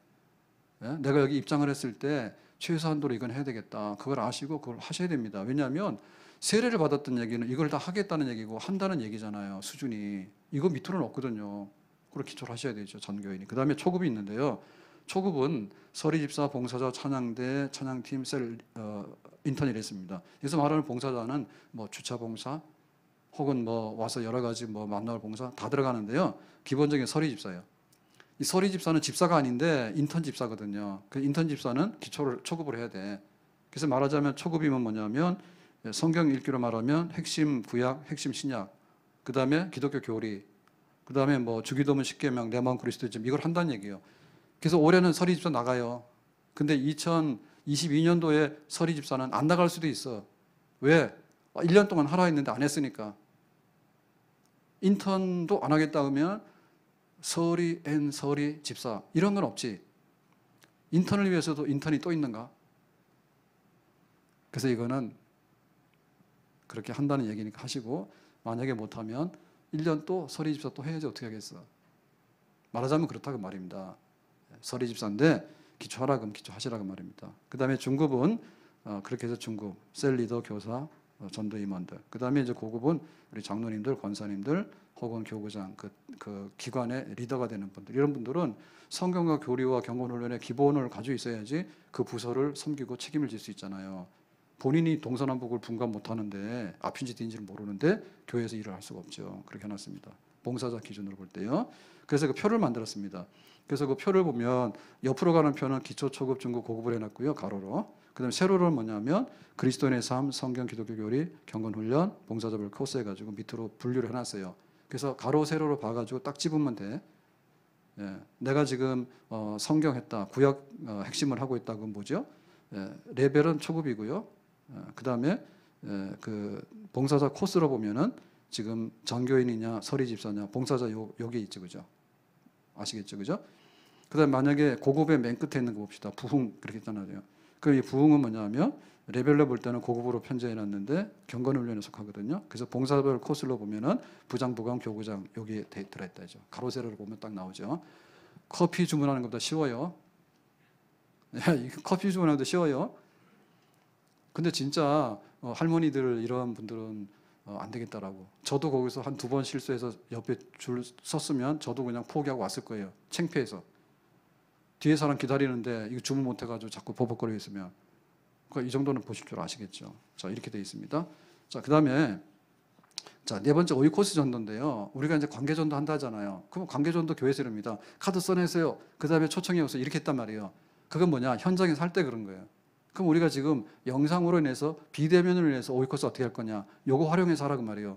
예? 내가 여기 입장을 했을 때 최소한도로 이건 해야 되겠다. 그걸 아시고 그걸 하셔야 됩니다. 왜냐하면 세례를 받았던 얘기는 이걸 다 하겠다는 얘기고 한다는 얘기잖아요. 수준이. 이거 밑으로는 없거든요. 거꾸 기초를 하셔야 되죠. 전교인이. 그 다음에 초급이 있는데요. 초급은 서리 집사, 봉사자, 찬양대, 찬양팀, 셀 어, 인턴이 했습니다. 여기서 말하는 봉사자는 뭐 주차 봉사 혹은 뭐 와서 여러 가지 뭐 만날 봉사 다 들어가는데요. 기본적인 서리 집사예요. 이 서리 집사는 집사가 아닌데 인턴 집사거든요. 그 인턴 집사는 기초를 초급을 해야 돼. 그래서 말하자면 초급이면 뭐냐면 성경 읽기로 말하면 핵심 구약, 핵심 신약, 그 다음에 기독교 교리, 그 다음에 뭐 주기도문 십계명 내 마음 그리스도즘 이걸 한다는 얘기예요. 그래서 올해는 서리 집사 나가요. 근데 2022년도에 서리 집사는 안 나갈 수도 있어. 왜? 1년 아, 동안 하라 했는데 안 했으니까. 인턴도 안 하겠다 하면 서리 앤 서리 집사 이런 건 없지. 인턴을 위해서도 인턴이 또 있는가? 그래서 이거는 그렇게 한다는 얘기니까 하시고 만약에 못하면 1년 또 서리 집사 또 해야지 어떻게 하겠어. 말하자면 그렇다고 말입니다. 서리 집사인데 기초하라 그럼 기초하시라고 말입니다. 그 다음에 중급은 어, 그렇게 해서 중급, 셀리더, 교사, 어, 전도 임원들. 그 다음에 이제 고급은 우리 장로님들, 권사님들, 혹은 교구장, 그, 그 기관의 리더가 되는 분들. 이런 분들은 성경과 교리와 경건훈련의 기본을 가지고 있어야지 그 부서를 섬기고 책임을 질 수 있잖아요. 본인이 동서남북을 분간 못하는데 앞인지 뒤인지를 모르는데 교회에서 일을 할 수가 없죠. 그렇게 해놨습니다. 봉사자 기준으로 볼 때요. 그래서 그 표를 만들었습니다. 그래서 그 표를 보면 옆으로 가는 표는 기초, 초급, 중급, 고급을 해놨고요. 가로로. 그 다음에 세로로 뭐냐면 그리스도인의 삶, 성경, 기독교 교리, 경건훈련, 봉사자별 코스 해가지고 밑으로 분류를 해놨어요. 그래서 가로, 세로로 봐가지고 딱 집으면 돼. 예, 내가 지금 어, 성경 했다, 구약 어, 핵심을 하고 있다, 그건 뭐죠? 예, 레벨은 초급이고요. 어, 그 다음에 그 봉사자 코스로 보면은 지금 전교인이냐 서리 집사냐 봉사자 요, 요게 있죠 그죠 아시겠죠 그죠 그다음 만약에 고급의 맨 끝에 있는 거 봅시다 부흥 그렇게 있잖아 그럼 이 부흥은 뭐냐면 레벨로 볼 때는 고급으로 편제해 놨는데 경건훈련에 속하거든요 그래서 봉사별 코스로 보면은 부장 부감 교구장 여기 들어있다죠 가로세로로 보면 딱 나오죠 커피 주문하는 것보다 쉬워요 커피 주문하는 것도 쉬워요 근데 진짜 어, 할머니들 이런 분들은 어, 안 되겠다라고. 저도 거기서 한 두 번 실수해서 옆에 줄 섰으면 저도 그냥 포기하고 왔을 거예요. 창피해서. 뒤에 사람 기다리는데 이거 주문 못 해가지고 자꾸 버벅거리고 있으면. 그러니까 이 정도는 보실 줄 아시겠죠. 자, 이렇게 돼 있습니다. 자, 그 다음에 자, 네 번째 오이코스 전도인데요. 우리가 이제 관계 전도 한다 하 잖아요 그럼 관계 전도 교회세서니다 카드 써내세요. 그 다음에 초청해 오세요. 이렇게 했단 말이에요. 그건 뭐냐? 현장에살 때 그런 거예요. 그럼 우리가 지금 영상으로 인해서 비대면으로 인해서 오이코스 어떻게 할 거냐? 요거 활용해서 하라고 말이에요.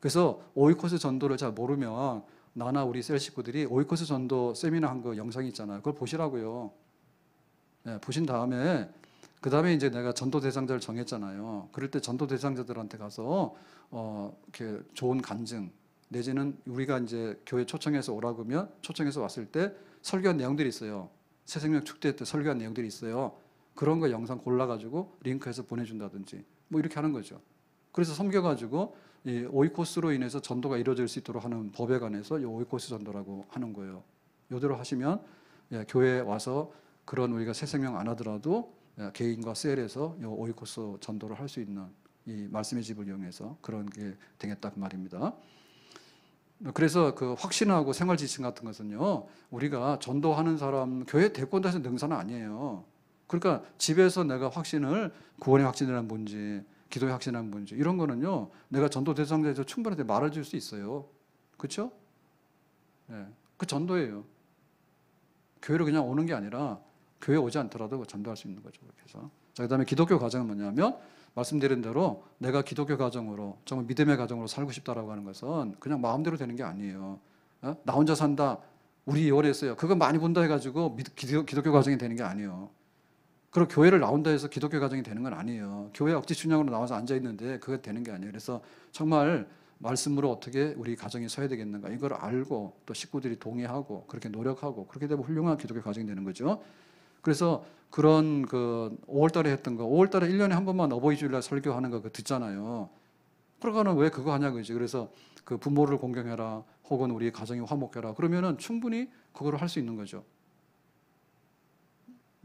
그래서 오이코스 전도를 잘 모르면 나나 우리 셀 식구들이 오이코스 전도 세미나 한 거영상 있잖아요. 그걸 보시라고요. 네, 보신 다음에 그 다음에 이제 내가 전도 대상자를 정했잖아요. 그럴 때 전도 대상자들한테 가서 어, 이렇게 좋은 간증 내지는 우리가 이제 교회 초청해서 오라고 하면 초청해서 왔을 때 설교한 내용들이 있어요. 새생명 축제 때 설교한 내용들이 있어요. 그런 거 영상 골라가지고 링크해서 보내준다든지 뭐 이렇게 하는 거죠. 그래서 섬겨가지고 이 오이코스로 인해서 전도가 이루어질 수 있도록 하는 법에 관해서 이 오이코스 전도라고 하는 거예요. 요대로 하시면 예, 교회에 와서 그런 우리가 새 생명 안 하더라도 예, 개인과 셀에서 이 오이코스 전도를 할 수 있는 이 말씀의 집을 이용해서 그런 게 되겠다 그 말입니다. 그래서 그 확신하고 생활 지침 같은 것은요 우리가 전도하는 사람 교회 대권자에서 능사는 아니에요. 그러니까 집에서 내가 확신을 구원의 확신이란 뭔지 기도의 확신이란 뭔지 이런 거는요 내가 전도 대상자에서 충분하게 말해줄 수 있어요. 그렇죠? 네. 그 전도예요. 교회로 그냥 오는 게 아니라 교회 오지 않더라도 전도할 수 있는 거죠. 그렇서 자, 그다음에 기독교 가정은 뭐냐면 말씀드린 대로 내가 기독교 가정으로 정말 믿음의 가정으로 살고 싶다라고 하는 것은 그냥 마음대로 되는 게 아니에요. 어? 나 혼자 산다. 우리 열했어요. 그거 많이 본다 해가지고 기독교 가정이 되는 게 아니에요. 그럼 교회를 나온다 해서 기독교 가정이 되는 건 아니에요. 교회 억지 춘향으로 나와서 앉아 있는데 그게 되는 게 아니에요. 그래서 정말 말씀으로 어떻게 우리 가정이 서야 되겠는가 이걸 알고 또 식구들이 동의하고 그렇게 노력하고 그렇게 되면 훌륭한 기독교 가정이 되는 거죠. 그래서 그런 그 5월 달에 했던 거 5월 달에 1년에 한 번만 어버이 주일날 설교하는 거그 듣잖아요. 그러고는 왜 그거 하냐 그지 그래서 그 부모를 공경해라 혹은 우리 가정이 화목해라 그러면은 충분히 그거를 할 수 있는 거죠.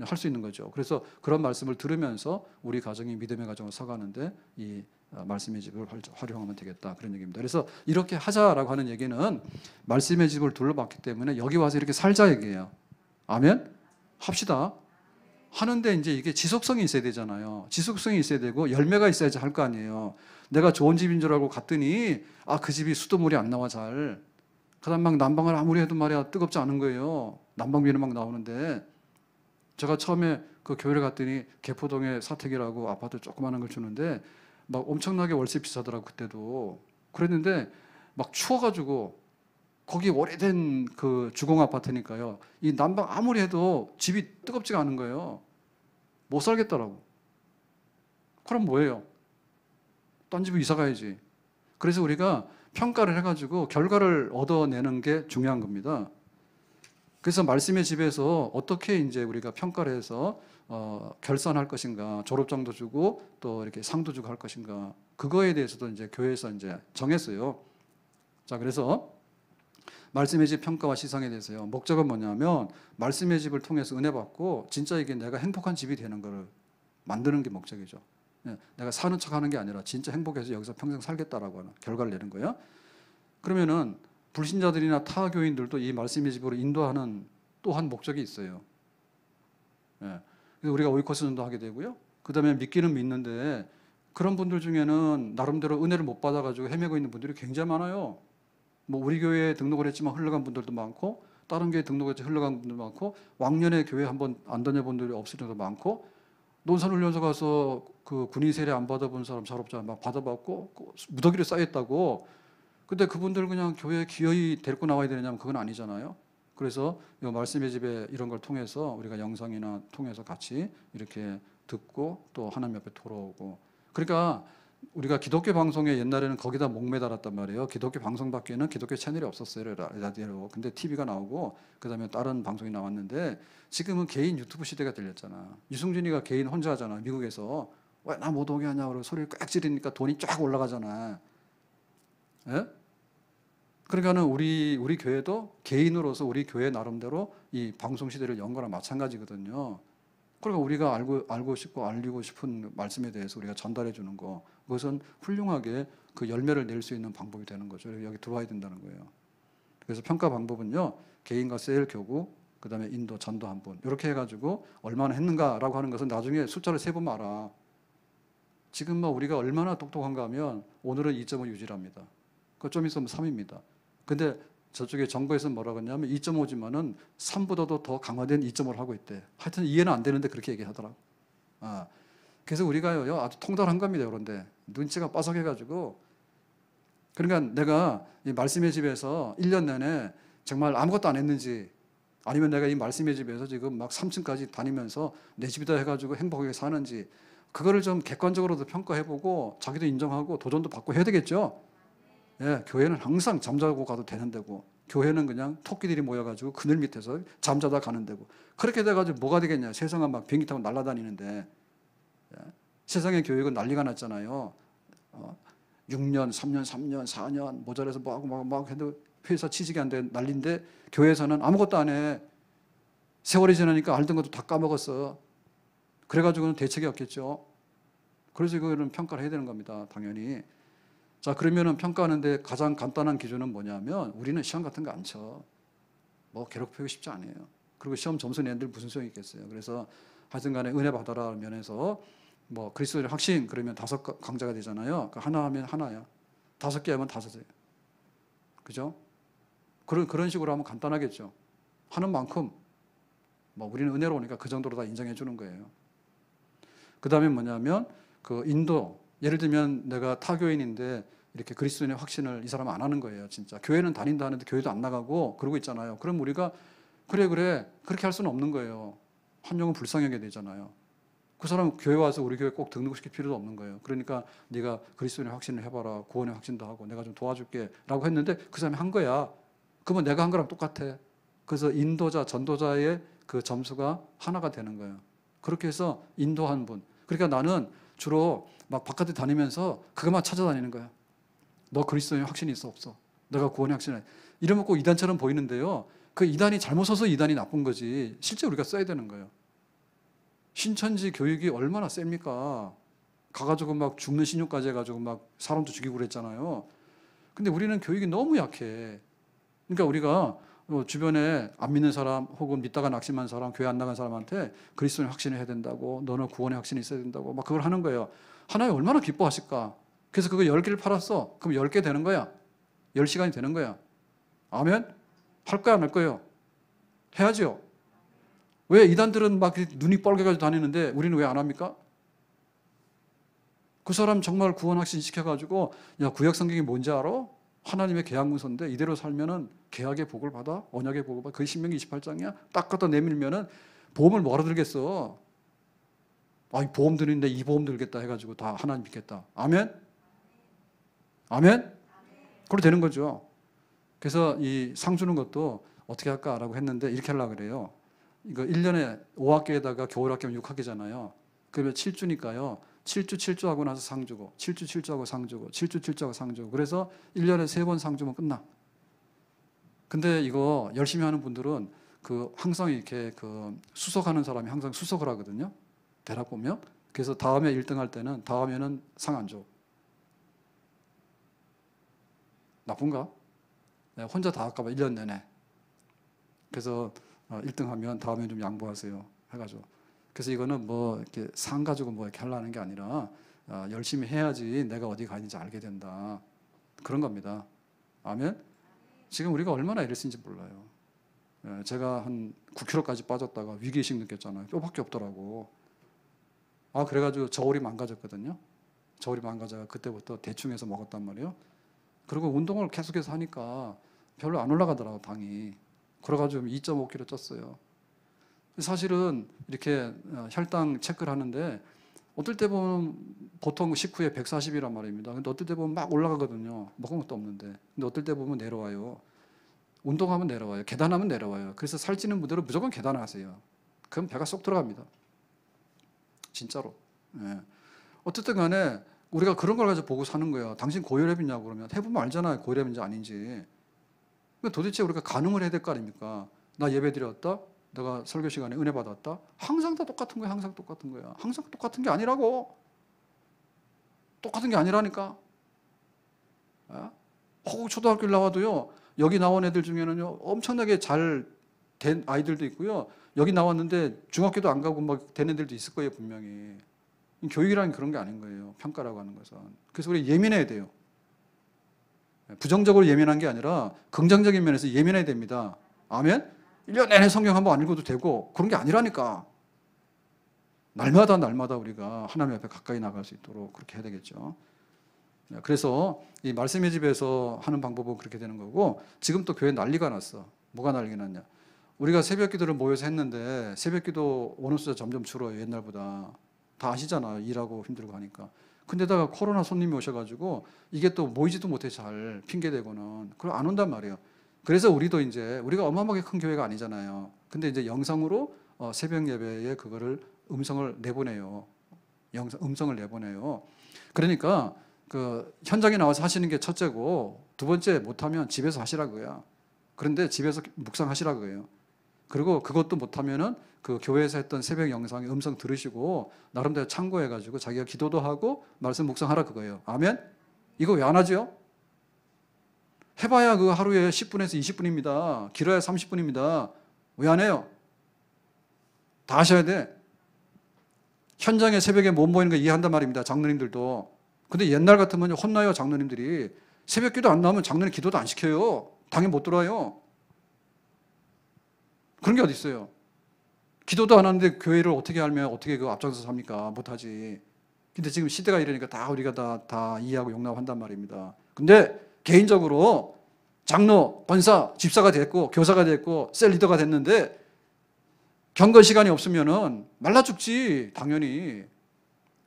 할수 있는 거죠. 그래서 그런 말씀을 들으면서 우리 가정이 믿음의 가정을 서가는데 이 어, 말씀의 집을 활용하면 되겠다 그런 얘기입니다. 그래서 이렇게 하자라고 하는 얘기는 말씀의 집을 둘러봤기 때문에 여기 와서 이렇게 살자 얘기예요. 아멘? 합시다. 하는데 이제 이게 지속성이 있어야 되잖아요. 지속성이 있어야 되고 열매가 있어야지 할 거 아니에요. 내가 좋은 집인 줄 알고 갔더니 아 그 집이 수도물이안 나와 잘. 그다음 막 난방을 아무리 해도 말이야 뜨겁지 않은 거예요. 난방비는 막 나오는데 제가 처음에 그 교회를 갔더니 개포동에 사택이라고 아파트 조그마한 걸 주는데 막 엄청나게 월세 비싸더라고 그때도 그랬는데 막 추워가지고 거기 오래된 그 주공 아파트니까요 이 난방 아무리 해도 집이 뜨겁지가 않은 거예요 못 살겠더라고 그럼 뭐예요 딴 집으로 이사 가야지 그래서 우리가 평가를 해가지고 결과를 얻어내는 게 중요한 겁니다 그래서 말씀의 집에서 어떻게 이제 우리가 평가를 해서 어, 결산할 것인가, 졸업장도 주고 또 이렇게 상도 주고 할 것인가, 그거에 대해서도 이제 교회에서 이제 정했어요. 자, 그래서 말씀의 집 평가와 시상에 대해서요. 목적은 뭐냐면 말씀의 집을 통해서 은혜 받고 진짜 이게 내가 행복한 집이 되는 것을 만드는 게 목적이죠. 예, 내가 사는 척 하는 게 아니라 진짜 행복해서 여기서 평생 살겠다라고 하는 결과를 내는 거예요. 그러면은 불신자들이나 타교인들도 이 말씀의 집으로 인도하는 또한 목적이 있어요. 예. 그래서 우리가 오이코스 전도하게 되고요. 그 다음에 믿기는 믿는데 그런 분들 중에는 나름대로 은혜를 못 받아가지고 헤매고 있는 분들이 굉장히 많아요. 뭐 우리 교회에 등록을 했지만 흘러간 분들도 많고 다른 교회 등록해서 흘러간 분들 많고 왕년에 교회 한번 안 다녀본 분들이 없을 정도 많고 논산훈련소 가서 그 군인 세례 안 받아본 사람 사업자 막 받아봤고 그 무더기를 쌓였다고 근데 그분들 그냥 교회에 기어이 데리고 나와야 되느냐면 그건 아니잖아요. 그래서 이 말씀의 집에 이런 걸 통해서 우리가 영상이나 통해서 같이 이렇게 듣고 또 하나님 옆에 돌아오고 그러니까 우리가 기독교 방송에 옛날에는 거기다 목매달았단 말이에요. 기독교 방송 밖에는 기독교 채널이 없었어요. 라디오. 근데 TV가 나오고 그다음에 다른 방송이 나왔는데 지금은 개인 유튜브 시대가 들렸잖아. 유승준이가 개인 혼자 하잖아. 미국에서 왜 나 못 오게 하냐 고 소리를 꽉 지르니까 돈이 쫙 올라가잖아. 예? 그러니까는 우리 우리 교회도 개인으로서 우리 교회 나름대로 이 방송 시대를 연 거랑 마찬가지거든요. 그러니까 우리가 알고 알고 싶고 알리고 싶은 말씀에 대해서 우리가 전달해 주는 거 그것은 훌륭하게 그 열매를 낼 수 있는 방법이 되는 거죠. 여기 들어와야 된다는 거예요. 그래서 평가 방법은요 개인과 세일 교구 그다음에 인도 전도 한번 이렇게 해가지고 얼마나 했는가라고 하는 것은 나중에 숫자를 세보면 알아. 지금 뭐 우리가 얼마나 똑똑한가 하면 오늘은 2점을 유지합니다. 그좀 있으면 3입니다. 근데 저쪽에 정부에서 뭐라고 했냐면 2.5지만은 3보다도 더 강화된 2.5를 하고 있대. 하여튼 이해는 안 되는데 그렇게 얘기하더라고. 아. 그래서 우리가요, 아주 통달한 겁니다. 그런데 눈치가 빠삭해가지고 그러니까 내가 이 말씀의 집에서 1년 내내 정말 아무것도 안 했는지 아니면 내가 이 말씀의 집에서 지금 막 3층까지 다니면서 내 집이다 해가지고 행복하게 사는지 그거를 좀 객관적으로도 평가해보고 자기도 인정하고 도전도 받고 해야 되겠죠. 예, 교회는 항상 잠자고 가도 되는 데고 교회는 그냥 토끼들이 모여가지고 그늘 밑에서 잠자다 가는 데고 그렇게 돼가지고 뭐가 되겠냐 세상은 막 비행기 타고 날아다니는데 예, 세상의 교육은 난리가 났잖아요 어, 6년, 3년, 3년, 4년 모자라서 뭐하고 뭐하고 뭐하 해도 회사 취직이 안 돼 난리인데 교회에서는 아무것도 안해 세월이 지나니까 알던 것도 다 까먹었어 그래가지고는 대책이 없겠죠 그래서 그거는 평가를 해야 되는 겁니다 당연히 자, 그러면은 평가하는데 가장 간단한 기준은 뭐냐면 우리는 시험 같은 거 안 쳐. 뭐 괴롭히고 싶지 않아요. 그리고 시험 점수 낸들 무슨 소용이 있겠어요. 그래서 하여튼 간에 은혜 받아라 면에서 뭐 그리스도의 확신 그러면 다섯 강좌가 되잖아요. 그 하나 하면 하나야. 다섯 개 하면 다섯이에요. 그죠? 그런, 그런 식으로 하면 간단하겠죠. 하는 만큼 뭐 우리는 은혜로 오니까 그 정도로 다 인정해 주는 거예요. 그 다음에 뭐냐면 그 인도 예를 들면 내가 타교인인데 이렇게 그리스도인의 확신을 이 사람 안 하는 거예요, 진짜. 교회는 다닌다 하는데 교회도 안 나가고 그러고 있잖아요. 그럼 우리가 그래 그래 그렇게 할 수는 없는 거예요. 환 영은 불쌍하게 되잖아요. 그 사람은 교회 와서 우리 교회 꼭 등록시킬 필요도 없는 거예요. 그러니까 네가 그리스도인의 확신을 해봐라, 구원의 확신도 하고 내가 좀 도와줄게라고 했는데 그 사람이 한 거야. 그건 내가 한 거랑 똑같아. 그래서 인도자, 전도자의 그 점수가 하나가 되는 거예요. 그렇게 해서 인도한 분. 그러니까 나는 주로 막 바깥에 다니면서 그것만 찾아다니는 거예요 너그리스도의 확신이 있어 없어? 내가 구원의 확신이 이러면 꼭 이단처럼 보이는데요. 그 이단이 잘못 써서 이단이 나쁜 거지. 실제 우리가 써야 되는 거예요. 신천지 교육이 얼마나 셉니까? 가가지고 막 죽는 신용까지 해가지고 막 사람도 죽이고 그랬잖아요. 근데 우리는 교육이 너무 약해. 그러니까 우리가 뭐 주변에 안 믿는 사람 혹은 믿다가 낙심한 사람, 교회 안 나간 사람한테 그리스도의 확신을 해야 된다고, 너는 구원의 확신이 있어야 된다고 막 그걸 하는 거예요. 하나님 얼마나 기뻐하실까? 그래서 그거 10개를 팔았어. 그럼 10개 되는 거야. 10시간이 되는 거야. 아멘? 할 거야, 안 할 거예요? 해야죠. 왜 이단들은 막 눈이 뻘개가지고 다니는데 우리는 왜 안 합니까? 그 사람 정말 구원확신 시켜가지고 야 구약 성경이 뭔지 알아? 하나님의 계약 문서인데 이대로 살면은 계약의 복을 받아 언약의 복을 받아 그 신명기 28장이야 딱 갖다 내밀면은 보험을 뭐하러 들겠어? 아 이 보험 드는데 이 보험 들겠다 해가지고 다 하나님 믿겠다 아멘? 아멘? 그로 되는 거죠. 그래서 이상 주는 것도 어떻게 할까라고 했는데 이렇게 하려고 그래요. 이거 1년에 5학기에다가 겨울학기면 6학기잖아요. 그러면 7주니까요. 7주 7주 하고 나서 상 주고 7주 7주 하고 상 주고 7주 7주 하고 상 주고 그래서 1년에 3번 상 주면 끝나. 근데 이거 열심히 하는 분들은 그 항상 이렇게 그 수석하는 사람이 항상 수석을 하거든요. 대략 보면. 그래서 다음에 1등 할 때는 다음에는 상 안 줘. 나쁜가? 내가 네, 혼자 다 할까봐 1년 내내. 그래서 1등 어, 하면 다음에 좀 양보하세요. 해가지고. 그래서 이거는 뭐 이렇게 상 가지고 뭐 이렇게 하려는 게 아니라 어, 열심히 해야지 내가 어디 가 있는지 알게 된다. 그런 겁니다. 아멘? 지금 우리가 얼마나 애쓰는지 몰라요. 예, 제가 한 9kg까지 빠졌다가 위기의식 느꼈잖아요. 뼈밖에 없더라고. 아, 그래가지고 저울이 망가졌거든요. 저울이 망가져가 그때부터 대충 해서 먹었단 말이에요. 그리고 운동을 계속해서 하니까 별로 안 올라가더라고 당이. 그래가지고 2.5kg 쪘어요. 사실은 이렇게 어, 혈당 체크를 하는데 어떨 때 보면 보통 식후에 140이란 말입니다. 근데 어떨 때 보면 막 올라가거든요. 먹은 것도 없는데. 근데 어떨 때 보면 내려와요. 운동하면 내려와요. 계단하면 내려와요. 그래서 살찌는 분들로 무조건 계단하세요. 그럼 배가 쏙 들어갑니다. 진짜로. 예. 어쨌든 간에 우리가 그런 걸 가지고 보고 사는 거야. 당신 고혈압이냐 그러면 해보면 알잖아요. 고혈압인지 아닌지. 도대체 우리가 가능을 해야 될 거 아닙니까? 나 예배 드렸다. 내가 설교 시간에 은혜 받았다. 항상 다 똑같은 거야. 항상 똑같은 거야. 항상 똑같은 게 아니라고. 똑같은 게 아니라니까. 어? 아? 혹 초등학교 나와도요. 여기 나온 애들 중에는요. 엄청나게 잘 된 아이들도 있고요. 여기 나왔는데 중학교도 안 가고 막된 애들도 있을 거예요. 분명히. 교육이란 그런 게 아닌 거예요. 평가라고 하는 것은. 그래서 우리 예민해야 돼요. 예, 부정적으로 예민한 게 아니라 긍정적인 면에서 예민해야 됩니다. 아멘? 1년 내내 성경 한 번 안 읽어도 되고 그런 게 아니라니까. 날마다 날마다 우리가 하나님 앞에 가까이 나갈 수 있도록 그렇게 해야 되겠죠. 예, 그래서 이 말씀의 집에서 하는 방법은 그렇게 되는 거고 지금 또 교회 난리가 났어. 뭐가 난리가 났냐? 우리가 새벽 기도를 모여서 했는데 새벽 기도 원호수자 점점 줄어요. 옛날보다. 다 아시잖아요. 일하고 힘들고 하니까. 근데다가 코로나 손님이 오셔가지고 이게 또 모이지도 못해 잘 핑계대고는 그걸 안 온단 말이에요. 그래서 우리도 이제 우리가 어마어마하게 큰 교회가 아니잖아요. 근데 이제 영상으로 어, 새벽 예배에 그거를 음성을 내보내요. 영상 음성을 내보내요. 그러니까 그 현장에 나와서 하시는 게 첫째고 두 번째 못하면 집에서 하시라고요. 그런데 집에서 묵상하시라고요. 그리고 그것도 못하면은 그 교회에서 했던 새벽 영상 의 음성 들으시고 나름대로 참고해가지고 자기가 기도도 하고 말씀 묵상하라 그거예요. 아멘? 이거 왜 안 하죠? 해봐야 그 하루에 10분에서 20분입니다. 길어야 30분입니다. 왜 안 해요? 다 하셔야 돼. 현장에 새벽에 못 모이는 거 이해한단 말입니다. 장로님들도. 근데 옛날 같으면 혼나요, 장로님들이. 새벽 기도 안 나오면 장로님 기도도 안 시켜요. 당연히 못 들어요. 그런 게 어디 있어요? 기도도 안 하는데 교회를 어떻게 알면 어떻게 그 앞장서 삽니까? 못하지. 근데 지금 시대가 이러니까 다 우리가 다, 다 이해하고 용납한단 말입니다. 근데 개인적으로 장로, 권사, 집사가 됐고 교사가 됐고 셀 리더가 됐는데 경건 시간이 없으면은 말라 죽지 당연히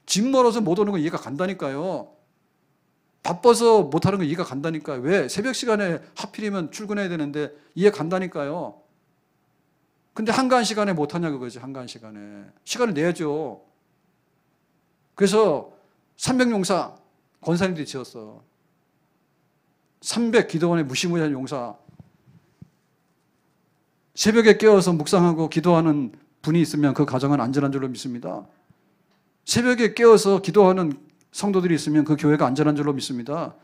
집 멀어서 못 오는 거 이해가 간다니까요. 바빠서 못 하는 거 이해가 간다니까요. 왜 새벽 시간에 하필이면 출근해야 되는데 이해 간다니까요. 근데 한가한 시간에 못하냐 그거지, 한가한 시간에. 시간을 내야죠. 그래서 300용사 권사님들이 지었어. 300 기도원의 무시무시한 용사. 새벽에 깨어서 묵상하고 기도하는 분이 있으면 그 가정은 안전한 줄로 믿습니다. 새벽에 깨어서 기도하는 성도들이 있으면 그 교회가 안전한 줄로 믿습니다.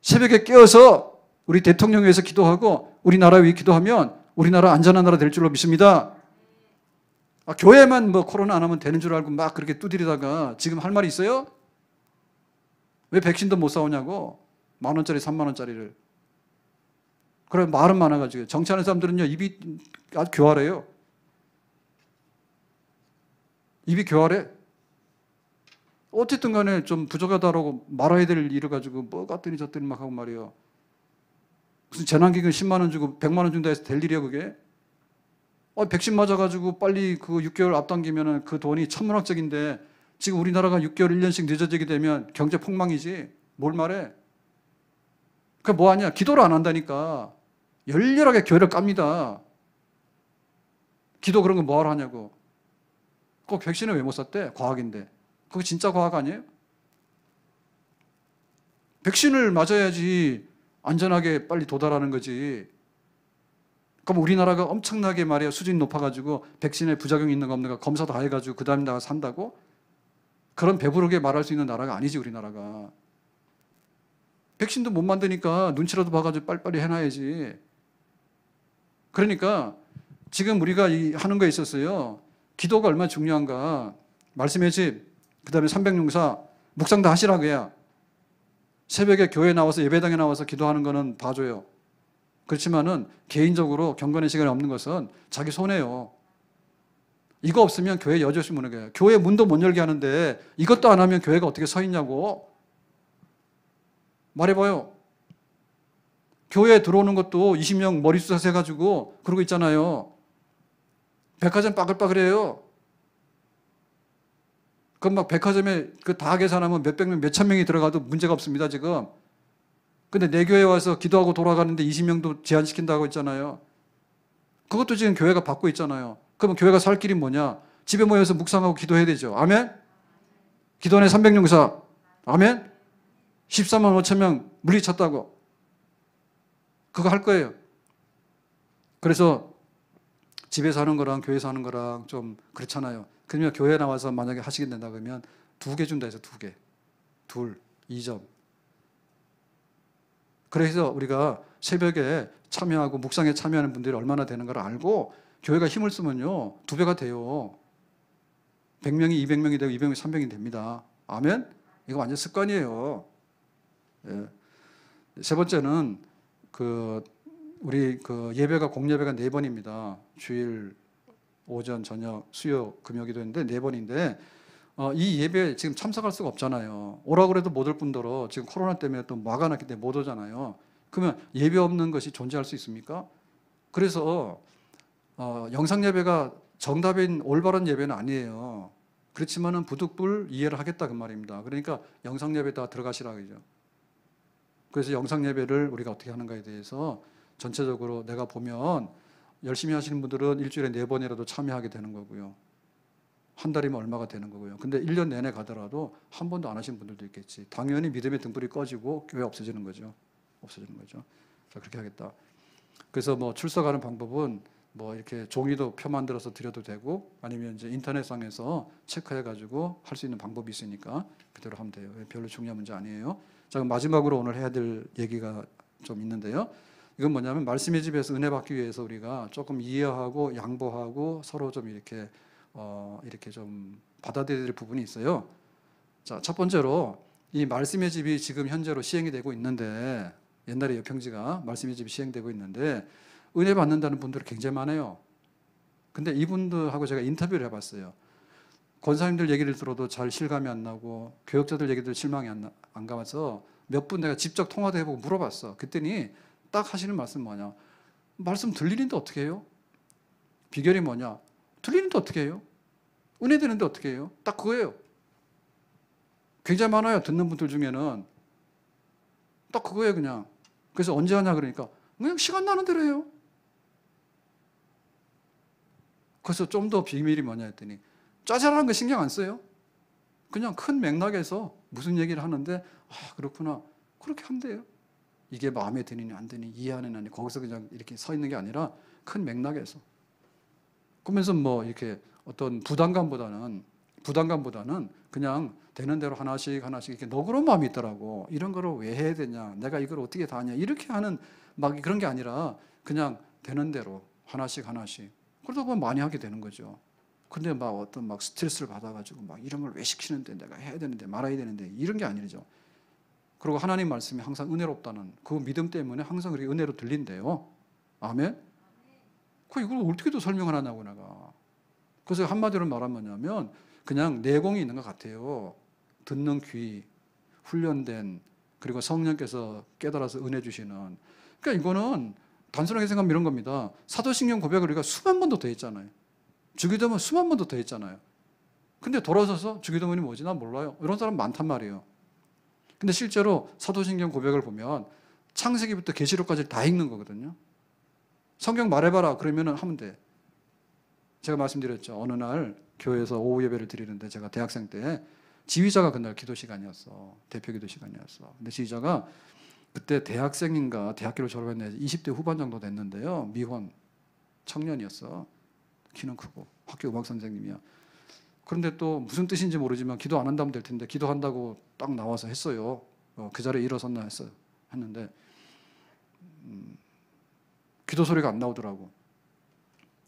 새벽에 깨어서 우리 대통령에서 기도하고 우리나라 위 기도하면 우리나라 안전한 나라 될 줄로 믿습니다. 아, 교회만 뭐 코로나 안 하면 되는 줄 알고 막 그렇게 뚜드리다가 지금 할 말이 있어요? 왜 백신도 못 사오냐고? 만 원짜리, 삼만 원짜리를. 그래, 말은 많아가지고. 정치하는 사람들은요, 입이 아주 교활해요. 입이 교활해. 어쨌든 간에 좀 부족하다라고 말아야 될 일을 가지고 뭐 같더니 저더니 막 하고 말이요. 무슨 재난기금 10만 원 주고 100만 원 준다 해서 될 일이야 그게? 어, 백신 맞아가지고 빨리 그 6개월 앞당기면 그 돈이 천문학적인데 지금 우리나라가 6개월 1년씩 늦어지게 되면 경제 폭망이지 뭘 말해? 그 뭐하냐? 기도를 안 한다니까 열렬하게 교회를 깝니다. 기도 그런 거 뭐하러 하냐고. 그 백신을 왜 못 샀대? 과학인데. 그거 진짜 과학 아니에요? 백신을 맞아야지 안전하게 빨리 도달하는 거지. 그럼 우리나라가 엄청나게 말이야 수준 높아가지고 백신에 부작용 있는가 없는가 검사 다 해가지고 그 다음에 나가 산다고? 그런 배부르게 말할 수 있는 나라가 아니지 우리나라가. 백신도 못 만드니까 눈치라도 봐가지고 빨리빨리 해놔야지. 그러니까 지금 우리가 하는 거에 있어서요. 기도가 얼마나 중요한가. 말씀의 집, 그 다음에 삼백용사, 묵상 다 하시라고요. 새벽에 교회 에 나와서 예배당에 나와서 기도하는 거는 봐줘요. 그렇지만은 개인적으로 경건의 시간이 없는 것은 자기 손해요. 이거 없으면 교회 여지없이 무는 거예요. 교회 문도 못 열게 하는데 이것도 안 하면 교회가 어떻게 서 있냐고 말해봐요. 교회에 들어오는 것도 20명 머리수사 세가지고 그러고 있잖아요. 백화점 빠글빠글해요. 그럼막 백화점에 그 다 계산하면 몇백 명, 몇천 명이 들어가도 문제가 없습니다, 지금. 근데 내 교회 에 와서 기도하고 돌아가는데 20명도 제한시킨다고 했잖아요. 그것도 지금 교회가 받고 있잖아요. 그러면 교회가 살 길이 뭐냐? 집에 모여서 묵상하고 기도해야 되죠. 아멘? 기도원의 300용사. 아멘? 14만 5천 명 물리쳤다고. 그거 할 거예요. 그래서 집에서 하는 거랑 교회에서 하는 거랑 좀 그렇잖아요. 그러면 교회 나와서 만약에 하시게 된다 그러면 두 개 준다 해서 두 개. 둘, 2점. 그래서 우리가 새벽에 참여하고 묵상에 참여하는 분들이 얼마나 되는가 알고 교회가 힘을 쓰면요. 두 배가 돼요. 100명이 200명이 되고 200명이 300명이 됩니다. 아멘? 이거 완전 습관이에요. 예. 세 번째는 그 우리 그 예배가 공예배가 네 번입니다. 주일 오전, 저녁, 수요, 금요기도 했는데 네 번인데 어, 이 예배 지금 참석할 수가 없잖아요. 오라고 그래도 못 올 뿐더러 지금 코로나 때문에 또 막아놨기 때문에 못 오잖아요. 그러면 예배 없는 것이 존재할 수 있습니까? 그래서 어, 영상 예배가 정답인 올바른 예배는 아니에요. 그렇지만은 부득불 이해를 하겠다 그 말입니다. 그러니까 영상 예배 다 들어가시라 그죠. 그래서 영상 예배를 우리가 어떻게 하는가에 대해서 전체적으로 내가 보면 열심히 하시는 분들은 일주일에 네 번이라도 참여하게 되는 거고요. 한 달이면 얼마가 되는 거고요. 근데 1년 내내 가더라도 한 번도 안 하신 분들도 있겠지. 당연히 믿음의 등불이 꺼지고 교회 없어지는 거죠. 없어지는 거죠. 자, 그렇게 하겠다. 그래서 뭐 출석하는 방법은 뭐 이렇게 종이도 표 만들어서 드려도 되고 아니면 이제 인터넷상에서 체크해 가지고 할 수 있는 방법이 있으니까 그대로 하면 돼요. 별로 중요한 문제 아니에요. 자, 그럼 마지막으로 오늘 해야 될 얘기가 좀 있는데요. 이건 뭐냐면 말씀의 집에서 은혜 받기 위해서 우리가 조금 이해하고 양보하고 서로 좀 이렇게 어 이렇게 좀 받아들일 부분이 있어요. 자, 첫 번째로 이 말씀의 집이 지금 현재로 시행이 되고 있는데 옛날에 여평지가 말씀의 집이 시행되고 있는데 은혜 받는다는 분들이 굉장히 많아요. 근데 이분들하고 제가 인터뷰를 해봤어요. 권사님들 얘기를 들어도 잘 실감이 안 나고 교역자들 얘기들 실망이 안, 안 가면서 몇 분 내가 직접 통화도 해보고 물어봤어. 그랬더니 딱 하시는 말씀 뭐냐? 말씀 들리는데 어떻게 해요? 비결이 뭐냐? 들리는데 어떻게 해요? 은혜 되는데 어떻게 해요? 딱 그거예요. 굉장히 많아요. 듣는 분들 중에는. 딱 그거예요, 그냥. 그래서 언제 하냐 그러니까 그냥 시간 나는 대로 해요. 그래서 좀 더 비밀이 뭐냐 했더니 짜잘한 거 신경 안 써요. 그냥 큰 맥락에서 무슨 얘기를 하는데 아, 그렇구나. 그렇게 하면 요 이게 마음에 드느니 안 드느니 이해하는 아니 거기서 그냥 이렇게 서 있는 게 아니라 큰 맥락에서 그러면서 뭐 이렇게 어떤 부담감보다는 부담감보다는 그냥 되는 대로 하나씩 하나씩 이렇게 너그러운 마음이 있더라고 이런 거를 왜 해야 되냐 내가 이걸 어떻게 다 하냐 이렇게 하는 막 그런 게 아니라 그냥 되는 대로 하나씩 하나씩 그러다 보면 많이 하게 되는 거죠. 근데 막 어떤 막 스트레스를 받아가지고 막 이런 걸 왜 시키는데 내가 해야 되는데 말아야 되는데 이런 게 아니죠. 그리고 하나님 말씀이 항상 은혜롭다는 그 믿음 때문에 항상 그렇게 은혜로 들린대요. 아멘? 그 이걸 어떻게도 설명을 하냐고 내가. 그래서 한마디로 말하면 뭐냐면 그냥 내공이 있는 것 같아요. 듣는 귀, 훈련된 그리고 성령께서 깨달아서 은혜 주시는. 그러니까 이거는 단순하게 생각하면 이런 겁니다. 사도신경 고백을 우리가 수만 번도 더 했잖아요. 주기도문 수만 번도 더 했잖아요. 근데 돌아서서 주기도문이 뭐지? 나 몰라요. 이런 사람 많단 말이에요. 근데 실제로 사도신경 고백을 보면 창세기부터 계시록까지 다 읽는 거거든요. 성경 말해봐라 그러면 하면 돼. 제가 말씀드렸죠. 어느 날 교회에서 오후 예배를 드리는데 제가 대학생 때 지휘자가 그날 기도 시간이었어. 대표 기도 시간이었어. 근데 지휘자가 그때 대학생인가 대학교를 졸업했는데 20대 후반 정도 됐는데요. 미혼 청년이었어. 키는 크고 학교 음악 선생님이야. 그런데 또 무슨 뜻인지 모르지만 기도 안 한다면 될 텐데 기도한다고 딱 나와서 했어요. 어, 그 자리에 일어섰나 했어요. 했는데 음, 기도 소리가 안 나오더라고.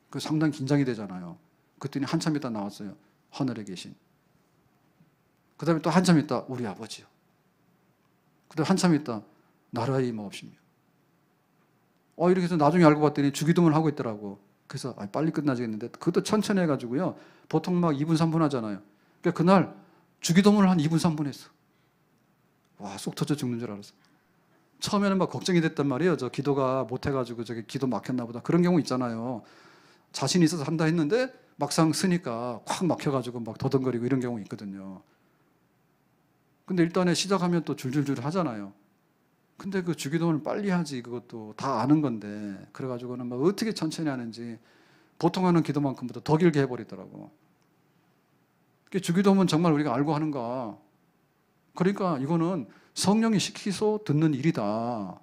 그 상당히 긴장이 되잖아요. 그랬더니 한참 있다 나왔어요. 하늘에 계신. 그 다음에 또 한참 있다 우리 아버지요. 그 다음에 한참 있다 나라의 임하옵시며. 어, 이렇게 해서 나중에 알고 봤더니 주기도문을 하고 있더라고. 그래서 아, 빨리 끝나지겠는데 그것도 천천히 해가지고요. 보통 막 2분, 3분 하잖아요. 그러니까 그날 주기도문을 한 2분, 3분 했어. 와, 속 터져 죽는 줄 알았어. 처음에는 막 걱정이 됐단 말이에요. 저 기도가 못해가지고 저기 기도 막혔나 보다. 그런 경우 있잖아요. 자신 있어서 한다 했는데 막상 쓰니까 콱 막혀가지고 막 더듬거리고 이런 경우 있거든요. 근데 일단에 시작하면 또 줄줄줄 하잖아요. 근데 그 주기도문을 빨리 하지 그것도 다 아는 건데 그래가지고는 막 어떻게 천천히 하는지 보통 하는 기도만큼보다 더 길게 해버리더라고. 주기도문 정말 우리가 알고 하는가? 그러니까 이거는 성령이 시키소 듣는 일이다.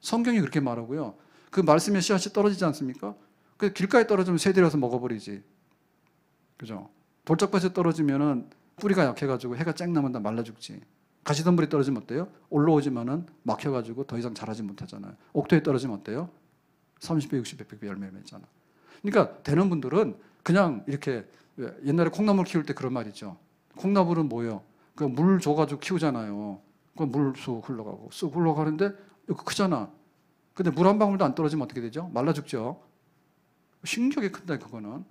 성경이 그렇게 말하고요. 그 말씀의 씨앗이 떨어지지 않습니까? 그 길가에 떨어지면 새들여서 먹어버리지. 그죠? 돌짝밭에 떨어지면은 뿌리가 약해가지고 해가 쨍 나면 다 말라 죽지. 가시덤불이 떨어지면 어때요? 올라오지만은 막혀가지고 더 이상 자라지 못하잖아요. 옥토에 떨어지면 어때요? 30배, 60배, 100배 열매 맺잖아. 그러니까 되는 분들은 그냥 이렇게 옛날에 콩나물 키울 때 그런 말 있죠. 콩나물은 뭐예요? 그 물 줘가지고 키우잖아요. 그 물쑥 흘러가고 쑥 흘러가는데 이거 크잖아. 근데 물 한 방울도 안 떨어지면 어떻게 되죠? 말라 죽죠. 신기하큰데 그거는.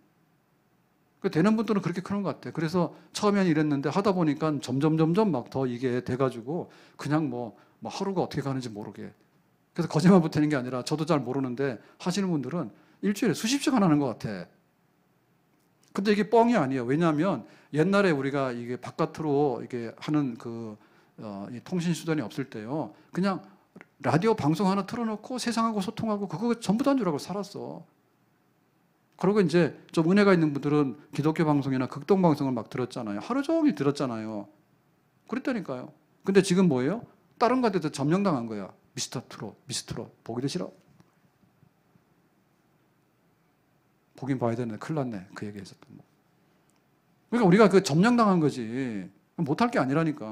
그 되는 분들은 그렇게 크는 것 같아요. 그래서 처음엔 이랬는데 하다 보니까 점점 점점 막 더 이게 돼가지고 그냥 뭐, 뭐 하루가 어떻게 가는지 모르게. 그래서 거짓말 붙이는 게 아니라 저도 잘 모르는데 하시는 분들은 일주일에 수십 시간 하는 것 같아. 근데 이게 뻥이 아니에요. 왜냐하면 옛날에 우리가 이게 바깥으로 이게 하는 그 어, 통신 수단이 없을 때요. 그냥 라디오 방송 하나 틀어놓고 세상하고 소통하고 그거 전부 다인 줄 알고 살았어. 그러고 이제 좀 은혜가 있는 분들은 기독교 방송이나 극동 방송을 막 들었잖아요. 하루 종일 들었잖아요. 그랬다니까요. 근데 지금 뭐예요? 다른 것한도 점령당한 거야. 미스터 트롯, 미스터 트롯, 보기도 싫어. 보긴 봐야 되는데 큰일 났네. 그 얘기 했었던 거. 그러니까 우리가 그 점령당한 거지. 못할 게 아니라니까.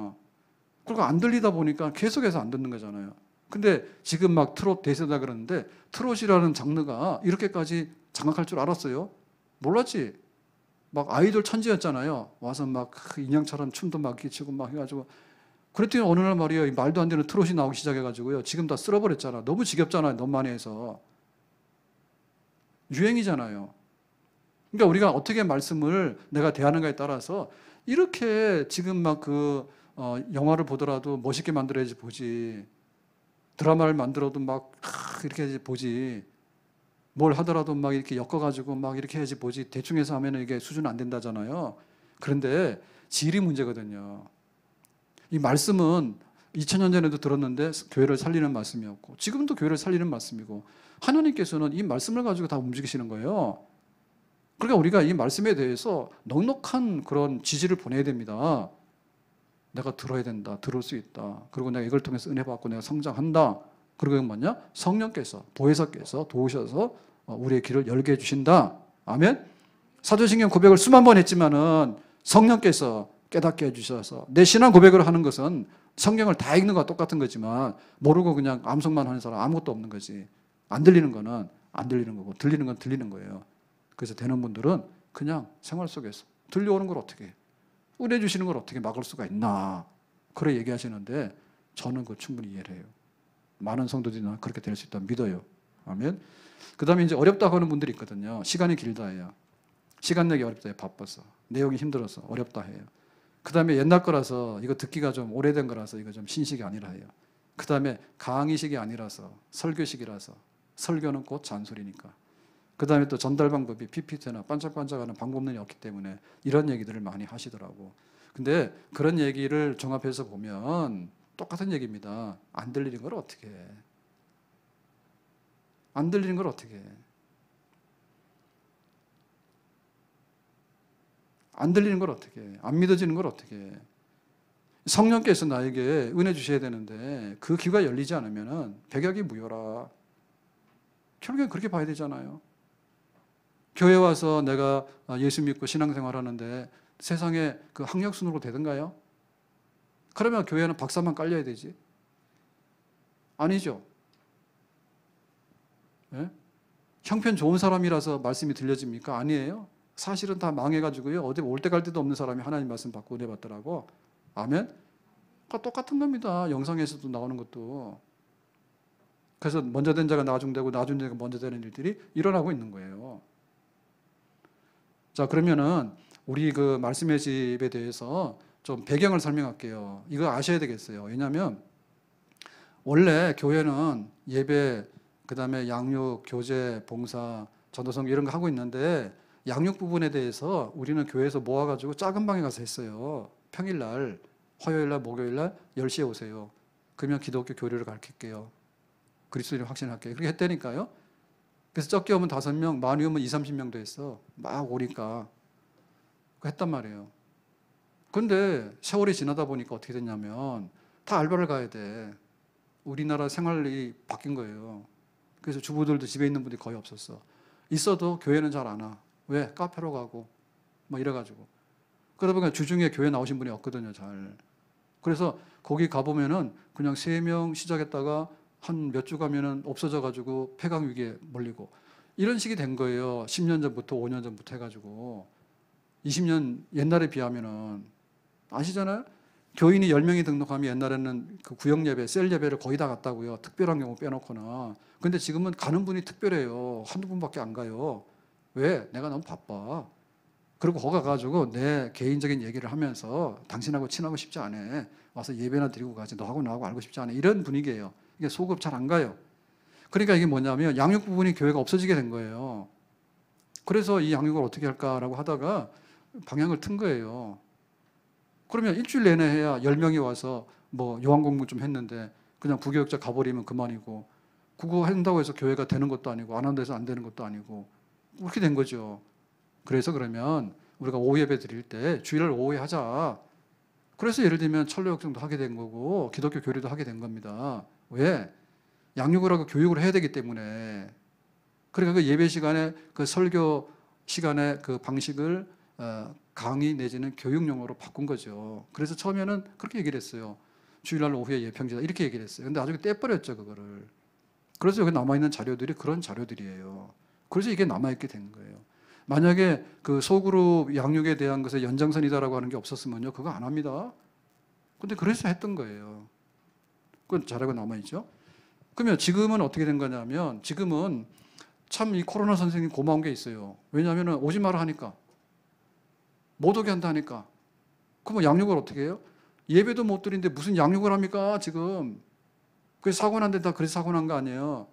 그리고 그러니까 안 들리다 보니까 계속해서 안 듣는 거잖아요. 근데 지금 막 트롯 대세다 그러는데 트롯이라는 장르가 이렇게까지 장악할 줄 알았어요? 몰랐지. 막 아이돌 천재였잖아요. 와서 막 그 인형처럼 춤도 막 끼치고 막 해가지고. 그랬더니 어느 날 말이에요. 말도 안 되는 트롯이 나오기 시작해가지고요. 지금 다 쓸어버렸잖아. 너무 지겹잖아요. 너무 많이 해서. 유행이잖아요. 그러니까 우리가 어떻게 말씀을 내가 대하는가에 따라서 이렇게 지금 막그 어, 영화를 보더라도 멋있게 만들어야지 보지. 드라마를 만들어도 막 이렇게 해야지 보지. 뭘 하더라도 막 이렇게 엮어가지고 막 이렇게 해야지 보지. 대충 해서 하면 이게 수준 안 된다잖아요. 그런데 질이 문제거든요. 이 말씀은 2000년 전에도 들었는데 교회를 살리는 말씀이었고 지금도 교회를 살리는 말씀이고 하나님께서는 이 말씀을 가지고 다 움직이시는 거예요. 그러니까 우리가 이 말씀에 대해서 넉넉한 그런 지지를 보내야 됩니다. 내가 들어야 된다. 들을 수 있다. 그리고 내가 이걸 통해서 은혜 받고 내가 성장한다. 그리고 뭐냐? 성령께서, 보혜사께서 도우셔서 어, 우리의 길을 열게 해주신다. 아멘? 사도신경 고백을 수만 번 했지만은 성령께서 깨닫게 해주셔서 내 신앙 고백을 하는 것은 성경을 다 읽는 것과 똑같은 거지만 모르고 그냥 암송만 하는 사람 아무것도 없는 거지. 안 들리는 거는 안 들리는 거고 들리는 건 들리는 거예요. 그래서 되는 분들은 그냥 생활 속에서 들려오는 걸 어떻게 해요? 은혜 주시는 걸 어떻게 막을 수가 있나 그래 얘기하시는데 저는 그 충분히 이해를 해요. 많은 성도들이나 그렇게 될 수 있다 믿어요. 아멘. 그다음에 이제 어렵다고 하는 분들이 있거든요. 시간이 길다 해요. 시간 내기 어렵다 해요. 바빠서 내용이 힘들어서 어렵다 해요. 그다음에 옛날 거라서 이거 듣기가 좀 오래된 거라서 이거 좀 신식이 아니라 해요. 그다음에 강의식이 아니라서 설교식이라서 설교는 곧 잔소리니까 그 다음에 또 전달 방법이 PPT나 반짝반짝하는 방법론이 없기 때문에 이런 얘기들을 많이 하시더라고. 근데 그런 얘기를 종합해서 보면 똑같은 얘기입니다. 안 들리는 걸 어떻게 해? 안 들리는 걸 어떻게 해? 안 들리는 걸 어떻게 해? 안 믿어지는 걸 어떻게 해? 성령께서 나에게 은혜 주셔야 되는데 그 귀가 열리지 않으면 백약이 무효라. 결국엔 그렇게 봐야 되잖아요. 교회 와서 내가 어, 예수 믿고 신앙생활 하는데 세상에 그 학력순으로 되던가요? 그러면 교회는 박사만 깔려야 되지. 아니죠. 예? 형편 좋은 사람이라서 말씀이 들려집니까? 아니에요. 사실은 다 망해가지고요. 어디 올 때 갈 데도 없는 사람이 하나님 말씀 받고 은혜 받더라고. 아멘? 그러니까 똑같은 겁니다. 영상에서도 나오는 것도. 그래서 먼저 된 자가 나중되고 나중된 가 먼저 되는 일들이 일어나고 있는 거예요. 자, 그러면은 우리 그 말씀의 집에 대해서 좀 배경을 설명할게요. 이거 아셔야 되겠어요. 왜냐하면 원래 교회는 예배, 그 다음에 양육, 교제, 봉사, 전도성 이런 거 하고 있는데 양육 부분에 대해서 우리는 교회에서 모아가지고 작은 방에 가서 했어요. 평일날, 화요일날, 목요일날 10시에 오세요. 그러면 기독교 교류를 가르칠게요. 그리스도인 확신할게요. 그렇게 했다니까요. 그래서 적게 오면 다섯 명, 많이 오면 이삼십 명도 했어. 막 오니까. 했단 말이에요. 근데 세월이 지나다 보니까 어떻게 됐냐면 다 알바를 가야 돼. 우리나라 생활이 바뀐 거예요. 그래서 주부들도 집에 있는 분들이 거의 없었어. 있어도 교회는 잘 안 와. 왜? 카페로 가고 막 이래가지고. 그러다 보니까 주중에 교회 나오신 분이 없거든요, 잘. 그래서 거기 가보면은 그냥 세 명 시작했다가 한몇주 가면은 없어져 가지고 폐강 위기에 몰리고 이런 식이 된 거예요. 10년 전부터 5년 전부터 해가지고 20년 옛날에 비하면은 아시잖아요. 교인이 10명이 등록하면 옛날에는 그 구역 예배, 셀 예배를 거의 다 갔다고요. 특별한 경우 빼놓거나. 근데 지금은 가는 분이 특별해요. 한두 분밖에 안 가요. 왜? 내가 너무 바빠. 그리고 거 가가지고 내 개인적인 얘기를 하면서 당신하고 친하고 싶지 않아. 와서 예배나 드리고 가지. 너하고 나하고 알고 싶지 않아. 이런 분위기예요. 이게 소급 잘 안 가요. 그러니까 이게 뭐냐면 양육 부분이 교회가 없어지게 된 거예요. 그래서 이 양육을 어떻게 할까라고 하다가 방향을 튼 거예요. 그러면 일주일 내내 해야 1명이 0 와서 뭐 요한 공부 좀 했는데 그냥 구교육자 가버리면 그만이고 그거 한다고 해서 교회가 되는 것도 아니고 안 한다고 해서 안 되는 것도 아니고 그렇게 된 거죠. 그래서 그러면 우리가 오후 예배 드릴 때 주일날 오후에 하자. 그래서 예를 들면 철로 역정도 하게 된 거고 기독교 교리도 하게 된 겁니다. 왜? 양육을 하고 교육을 해야 되기 때문에. 그러니까 그 예배 시간에 그 설교 시간에 그 방식을 어, 강의 내지는 교육용어로 바꾼 거죠. 그래서 처음에는 그렇게 얘기를 했어요. 주일날 오후에 예평제다 이렇게 얘기를 했어요. 근데 나중에 떼버렸죠 그거를. 그래서 여기 남아 있는 자료들이 그런 자료들이에요. 그래서 이게 남아 있게 된 거예요. 만약에 그 소그룹 양육에 대한 것의 연장선이다라고 하는 게 없었으면요 그거 안 합니다. 근데 그래서 했던 거예요. 그건 잘하고 남아있죠. 그러면 지금은 어떻게 된 거냐면 지금은 참 이 코로나 선생님 고마운 게 있어요. 왜냐하면 오지 마라 하니까 못 오게 한다니까. 그럼 뭐 양육을 어떻게 해요? 예배도 못 드리는데 무슨 양육을 합니까 지금? 그 사고 난데 다 그래서 사고 난 거 아니에요.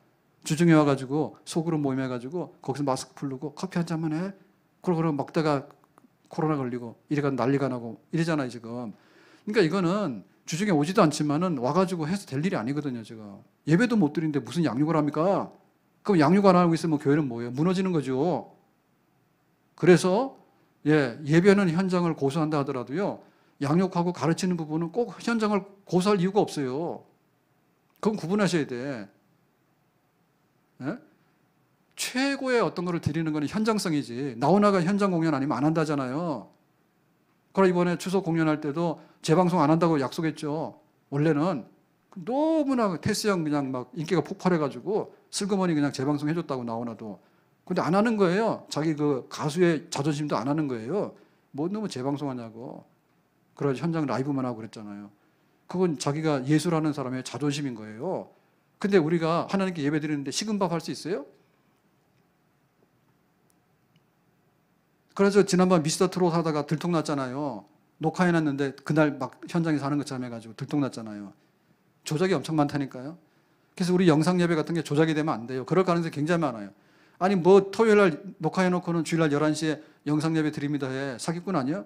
주중에 와가지고 속으로 모임해가지고 거기서 마스크 풀르고 커피 한 잔만 해. 그러고 먹다가 코로나 걸리고 이래가 난리가 나고 이러잖아요 지금. 그러니까 이거는 주중에 오지도 않지만은 와가지고 해서 될 일이 아니거든요, 제가. 예배도 못 드리는데 무슨 양육을 합니까? 그럼 양육 안 하고 있으면 교회는 뭐예요? 무너지는 거죠. 그래서, 예, 예배는 현장을 고소한다 하더라도요, 양육하고 가르치는 부분은 꼭 현장을 고소할 이유가 없어요. 그건 구분하셔야 돼. 예? 최고의 어떤 거를 드리는 거는 현장성이지. 나훈아가 현장 공연 아니면 안 한다잖아요. 보라 그러니까 이번에 추석 공연할 때도 재방송 안 한다고 약속했죠. 원래는 너무나 그 테스 형 그냥 막 인기가 폭발해가지고 슬그머니 그냥 재방송 해줬다고 나오나도 근데 안 하는 거예요. 자기 그 가수의 자존심도 안 하는 거예요. 뭐 너무 재방송하냐고. 그러 현장 라이브만 하고 그랬잖아요. 그건 자기가 예술하는 사람의 자존심인 거예요. 근데 우리가 하나님께 예배 드리는데 식은밥 할 수 있어요? 그래서 지난번 미스터 트롯 하다가 들통났잖아요. 녹화해놨는데 그날 막 현장에서 하는 것처럼 해가지고 들통났잖아요. 조작이 엄청 많다니까요. 그래서 우리 영상 예배 같은 게 조작이 되면 안 돼요. 그럴 가능성이 굉장히 많아요. 아니 뭐 토요일 날 녹화해 놓고는 주일날 11시에 영상 예배 드립니다 해. 사기꾼 아니야?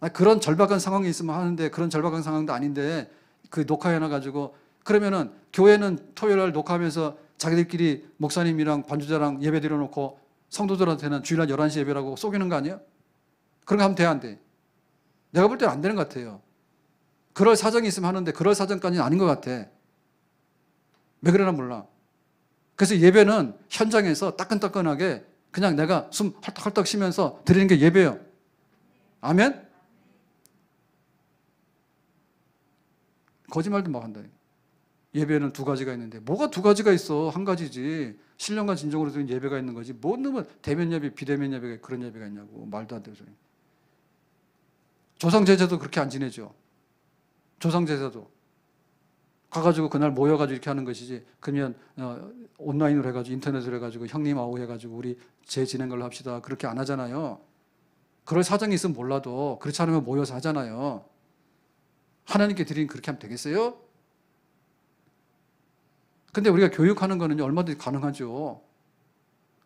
아니 그런 절박한 상황이 있으면 하는데 그런 절박한 상황도 아닌데 그 녹화해 놔 가지고 그러면은 교회는 토요일 날 녹화하면서 자기들끼리 목사님이랑 반주자랑 예배 드려 놓고 성도들한테는 주일날 11시 예배라고 속이는 거 아니야? 그런 거 하면 돼, 안 돼? 내가 볼 때는 안 되는 것 같아요. 그럴 사정이 있으면 하는데 그럴 사정까지는 아닌 것 같아. 왜 그러나 몰라. 그래서 예배는 현장에서 따끈따끈하게 그냥 내가 숨 헐떡헐떡 쉬면서 드리는 게 예배예요. 아멘? 거짓말도 막 한다. 예배는 두 가지가 있는데 뭐가 두 가지가 있어 한 가지지 신령과 진정으로 드 예배가 있는 거지 뭔놈면 대면 예배 비대면 예배가 그런 예배가 있냐고 말도 안 되는 소리 조상 제자도 그렇게 안 지내죠 조상 제자도 가가지고 그날 모여가지고 이렇게 하는 것이지 그러면 어, 온라인으로 해가지고 인터넷으로 해가지고 형님 아우 해가지고 우리 재 지낸 걸로 합시다 그렇게 안 하잖아요 그럴 사정이 있으면 몰라도 그렇지 않으면 모여서 하잖아요 하나님께 드린 그렇게 하면 되겠어요? 근데 우리가 교육하는 거는 얼마든지 가능하죠.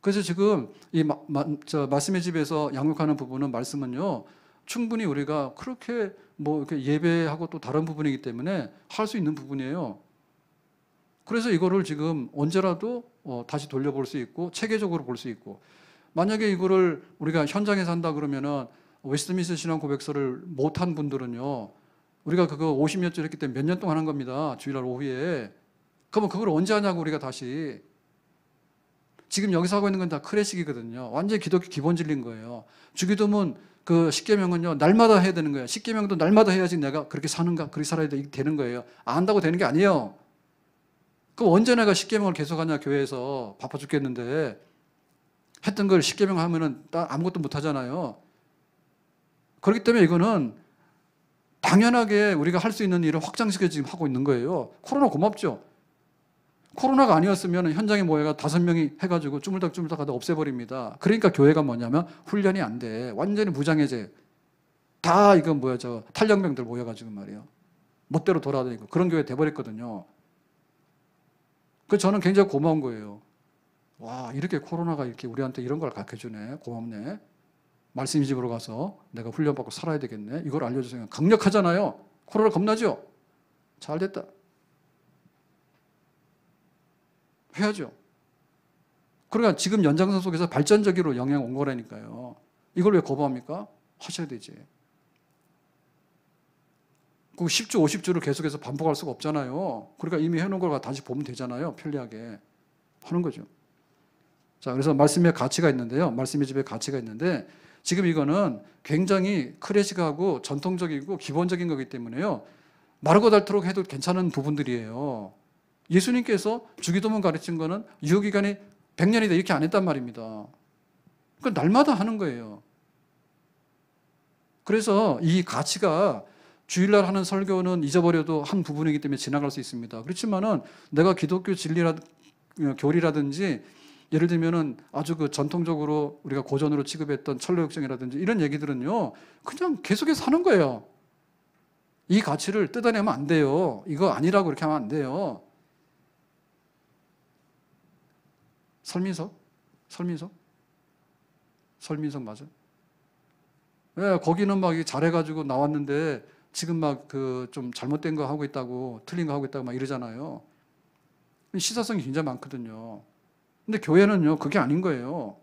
그래서 지금 이 마, 마, 말씀의 집에서 양육하는 부분은 말씀은요 충분히 우리가 그렇게 뭐 이렇게 예배하고 또 다른 부분이기 때문에 할 수 있는 부분이에요. 그래서 이거를 지금 언제라도 어, 다시 돌려볼 수 있고 체계적으로 볼 수 있고 만약에 이거를 우리가 현장에 산다 그러면은 웨스트민스 신앙 고백서를 못한 분들은요 우리가 그거 5 0년째 했기 때문에 몇 년 동안 한 겁니다 주일날 오후에 그러면 그걸 언제 하냐고 우리가 다시 지금 여기서 하고 있는 건 다 크래식이거든요. 완전히 기독교 기본 진리인 거예요. 주기도문 그 십계명은요 날마다 해야 되는 거예요. 십계명도 날마다 해야지 내가 그렇게 사는가 그렇게 살아야 되는 거예요. 안다고 되는 게 아니에요. 그럼 언제 내가 십계명을 계속하냐 교회에서 바빠 죽겠는데 했던 걸 십계명 하면은 아무것도 못 하잖아요. 그렇기 때문에 이거는 당연하게 우리가 할 수 있는 일을 확장시켜 지금 하고 있는 거예요. 코로나 고맙죠. 코로나가 아니었으면 현장에 모여가 다섯 명이 해가지고 쭈물딱쭈물딱 하다 없애버립니다. 그러니까 교회가 뭐냐면 훈련이 안 돼. 완전히 무장해제. 다 이건 뭐야, 저 탈영병들 모여가지고 말이에요. 멋대로 돌아다니고 그런 교회 돼버렸거든요. 그 저는 굉장히 고마운 거예요. 와, 이렇게 코로나가 이렇게 우리한테 이런 걸 가르쳐 주네. 고맙네. 말씀 집으로 가서 내가 훈련받고 살아야 되겠네. 이걸 알려주세요. 강력하잖아요. 코로나 겁나죠? 잘 됐다. 해야죠. 그러니까 지금 연장선 속에서 발전적으로 영향 온 거라니까요. 이걸 왜 거부합니까? 하셔야 되지. 그 10주, 50주를 계속해서 반복할 수가 없잖아요. 그러니까 이미 해놓은 걸 다시 보면 되잖아요. 편리하게. 하는 거죠. 자, 그래서 말씀의 가치가 있는데요. 말씀의 집에 가치가 있는데 지금 이거는 굉장히 크래식하고 전통적이고 기본적인 거기 때문에요. 마르고 닳도록 해도 괜찮은 부분들이에요. 예수님께서 주기도문 가르친 거는 유효기간이 100년이다 이렇게 안 했단 말입니다. 그러니까 날마다 하는 거예요. 그래서 이 가치가 주일날 하는 설교는 잊어버려도 한 부분이기 때문에 지나갈 수 있습니다. 그렇지만은 내가 기독교 진리라 교리라든지 예를 들면은 아주 그 전통적으로 우리가 고전으로 취급했던 철로역정이라든지 이런 얘기들은요 그냥 계속해서 하는 거예요. 이 가치를 뜯어내면 안 돼요. 이거 아니라고 이렇게 하면 안 돼요. 설민석? 설민석? 설민석 맞아? 예, 거기는 막 잘해가지고 나왔는데 지금 막 그 좀 잘못된 거 하고 있다고 틀린 거 하고 있다고 막 이러잖아요. 시사성이 굉장히 많거든요. 근데 교회는요, 그게 아닌 거예요.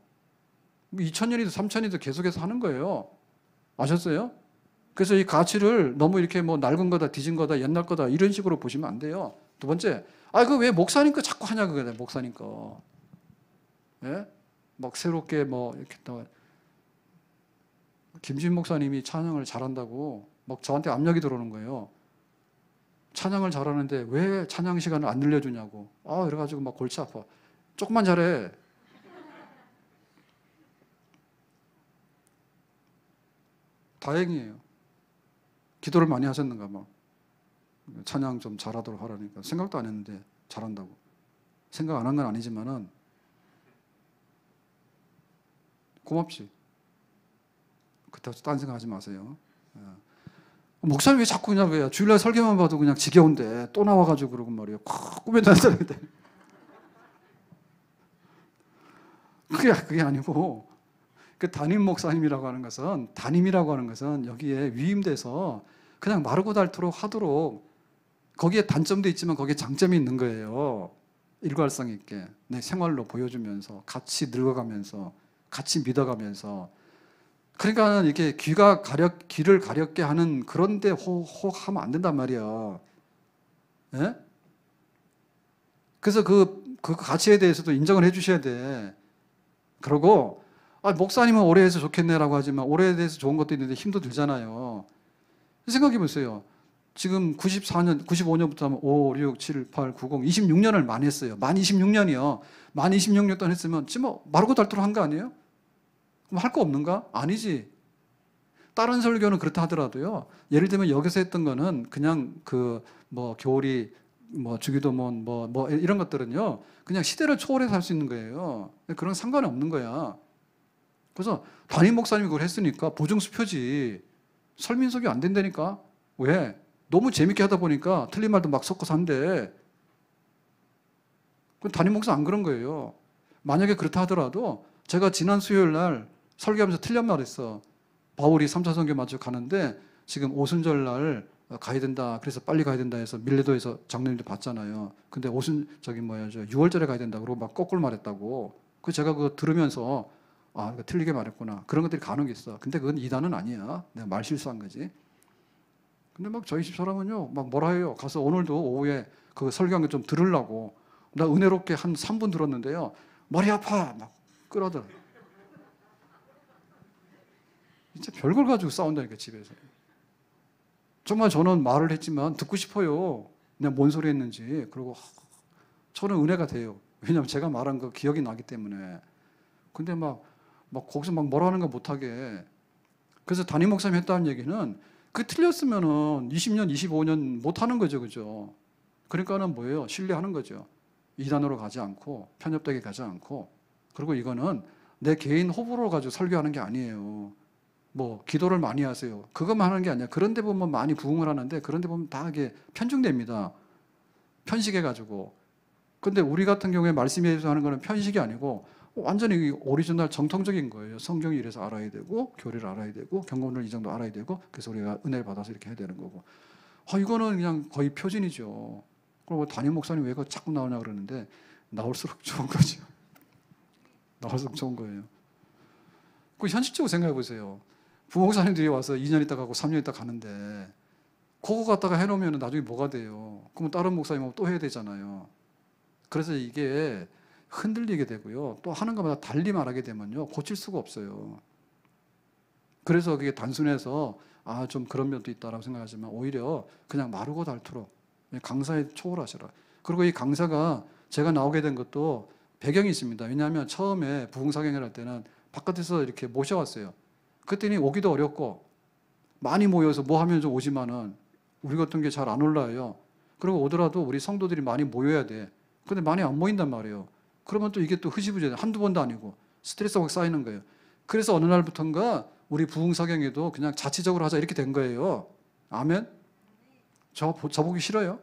2000년이도 뭐 3000년이도 계속해서 하는 거예요. 아셨어요? 그래서 이 가치를 너무 이렇게 뭐 낡은 거다, 뒤진 거다, 옛날 거다 이런 식으로 보시면 안 돼요. 두 번째, 아, 그 왜 목사님 거 자꾸 하냐, 그거야, 목사님 거. 예? 막 새롭게 뭐 이렇게 또 김진 목사님이 찬양을 잘한다고 막 저한테 압력이 들어오는 거예요. 찬양을 잘하는데 왜 찬양 시간을 안 늘려주냐고. 아, 그래가지고 막 골치 아파. 조금만 잘해. 다행이에요. 기도를 많이 하셨는가 봐. 찬양 좀 잘하도록 하라니까. 생각도 안 했는데 잘한다고. 생각 안 한 건 아니지만은 고맙지. 그렇다고 딴 생각하지 마세요. 예. 목사님 왜 자꾸 그냥 왜 주일날 설교만 봐도 그냥 지겨운데 또 나와가지고 그러고 말이에요. 꿈에 드는 데 그게, 그게 아니고 그 담임 목사님이라고 하는 것은 담임이라고 하는 것은 여기에 위임돼서 그냥 마르고 닳도록 하도록 거기에 단점도 있지만 거기에 장점이 있는 거예요. 일관성 있게 내 생활로 보여주면서 같이 늙어가면서 같이 믿어가면서 그러니까 이렇게 귀가 가려 귀를 가렵게 하는 그런데 호호하면 안 된단 말이야. 예? 그래서 그, 그 가치에 대해서도 인정을 해주셔야 돼. 그러고 아, 목사님은 오래 해서 좋겠네라고 하지만 오래에 대해서 좋은 것도 있는데 힘도 들잖아요. 생각해 보세요. 지금 94년, 95년부터 하면 5, 6, 7, 8, 9, 0, 26년을 만 했어요. 만 26년이요. 만 26년 동안 했으면 지금 뭐 마르고 닳도록 한 거 아니에요? 그럼 할 거 없는가? 아니지. 다른 설교는 그렇다 하더라도요. 예를 들면 여기서 했던 거는 그냥 그뭐 교리, 뭐 주기도문, 뭐, 뭐 이런 것들은요. 그냥 시대를 초월해서 할 수 있는 거예요. 그런 상관이 없는 거야. 그래서 담임 목사님이 그걸 했으니까 보증수표지. 설민석이 안 된다니까. 왜? 너무 재밌게 하다 보니까 틀린 말도 막 섞어서 한데 그 담임 목사 안 그런 거예요. 만약에 그렇다 하더라도 제가 지난 수요일 날 설교하면서 틀린 말 했어. 바울이 3차 선교 마주 가는데 지금 오순절 날 가야 된다. 그래서 빨리 가야 된다 해서 밀레도에서 장로님들 봤잖아요. 근데 오순 저기 뭐야 저 6월절에 가야 된다. 그러고 막 거꾸로 말했다고. 그 제가 그거 들으면서 아, 그러니까 틀리게 말했구나. 그런 것들이 간혹 있어. 근데 그건 이단은 아니야. 내가 말 실수한 거지. 근데 막 저희 집 사람은요, 막 뭐라 해요. 가서 오늘도 오후에 그 설교한 게 좀 들으려고. 나 은혜롭게 한 3분 들었는데요. 머리 아파! 막 끌어들어. 진짜 별걸 가지고 싸운다니까, 집에서. 정말 저는 말을 했지만 듣고 싶어요. 내가 뭔 소리 했는지. 그리고 저는 은혜가 돼요. 왜냐면 제가 말한 거 기억이 나기 때문에. 근데 막, 막 거기서 막 뭐라 하는 거 못하게. 그래서 담임 목사님 했다는 얘기는 그 틀렸으면은 20년, 25년 못 하는 거죠. 그죠? 그러니까는 뭐예요? 신뢰하는 거죠. 이단으로 가지 않고 편협되게 가지 않고 그리고 이거는 내 개인 호불호 가지고 설교하는 게 아니에요. 뭐 기도를 많이 하세요. 그것만 하는 게 아니야. 그런데 보면 많이 부흥을 하는데 그런데 보면 다 이게 편중됩니다. 편식해 가지고. 근데 우리 같은 경우에 말씀에 대해서 하는 거는 편식이 아니고 완전히 오리지널 정통적인 거예요. 성경이 이래서 알아야 되고 교리를 알아야 되고 경건을 이 정도 알아야 되고 그래서 우리가 은혜를 받아서 이렇게 해야 되는 거고. 아 이거는 그냥 거의 표준이죠. 그리고 뭐 담임 목사님 왜 그거 자꾸 나오냐 그러는데 나올수록 좋은 거죠. 나올수록 좋은 거예요. 그 현실적으로 생각해 보세요. 부목사님들이 와서 2년 있다 가고 3년 있다 가는데 그거 갖다가 해놓으면 나중에 뭐가 돼요? 그럼 다른 목사님 하고또 해야 되잖아요. 그래서 이게 흔들리게 되고요. 또 하는 것마다 달리 말하게 되면요. 고칠 수가 없어요. 그래서 그게 단순해서 아, 좀 그런 면도 있다라고 생각하지만 오히려 그냥 마르고 닳도록 강사에 초월하셔라. 그리고 이 강사가 제가 나오게 된 것도 배경이 있습니다. 왜냐하면 처음에 부흥사경을 할 때는 바깥에서 이렇게 모셔왔어요. 그때는 오기도 어렵고 많이 모여서 뭐 하면 좀 오지만은 우리 같은 게 잘 안 올라요. 와 그리고 오더라도 우리 성도들이 많이 모여야 돼. 근데 많이 안 모인단 말이에요. 그러면 또 이게 또 흐지부지 한두 번도 아니고 스트레스가 확 쌓이는 거예요. 그래서 어느 날부터인가 우리 부흥사경에도 그냥 자체적으로 하자 이렇게 된 거예요. 아멘? 저, 저 보기 싫어요?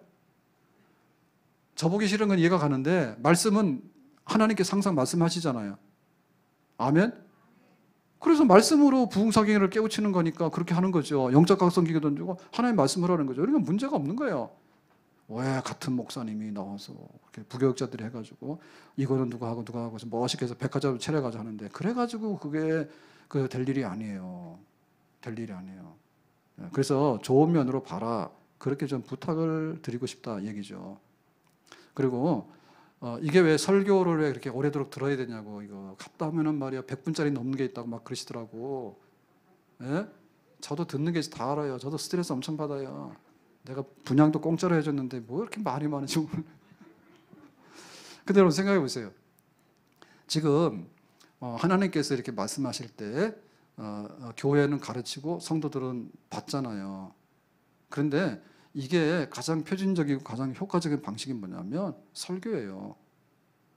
저 보기 싫은 건 이해가 가는데 말씀은 하나님께 항상 말씀하시잖아요. 아멘? 그래서 말씀으로 부흥사경을 깨우치는 거니까 그렇게 하는 거죠. 영적 각성 기도도 주고 하나님 말씀을 하는 거죠. 그러니 문제가 없는 거예요. 왜 같은 목사님이 나와서 이렇게 부교육자들이 해가지고 이거는 누가 하고 누가 하고 멋있게 해서 백화점 차려가지고 하는데 그래가지고 그게 그 될 일이 아니에요. 될 일이 아니에요. 예, 그래서 좋은 면으로 봐라. 그렇게 좀 부탁을 드리고 싶다 얘기죠. 그리고 어, 이게 왜 설교를 왜 그렇게 오래도록 들어야 되냐고 이거 갔다 하면은 말이야 100분짜리 넘는 게 있다고 막 그러시더라고. 예? 저도 듣는 게 다 알아요. 저도 스트레스 엄청 받아요. 내가 분양도 공짜로 해줬는데 뭐 이렇게 말이 많은지 근데 여러분 생각해 보세요. 지금 어, 하나님께서 이렇게 말씀하실 때 어, 어, 교회는 가르치고 성도들은 받잖아요. 그런데 이게 가장 표준적이고 가장 효과적인 방식이 뭐냐면 설교예요.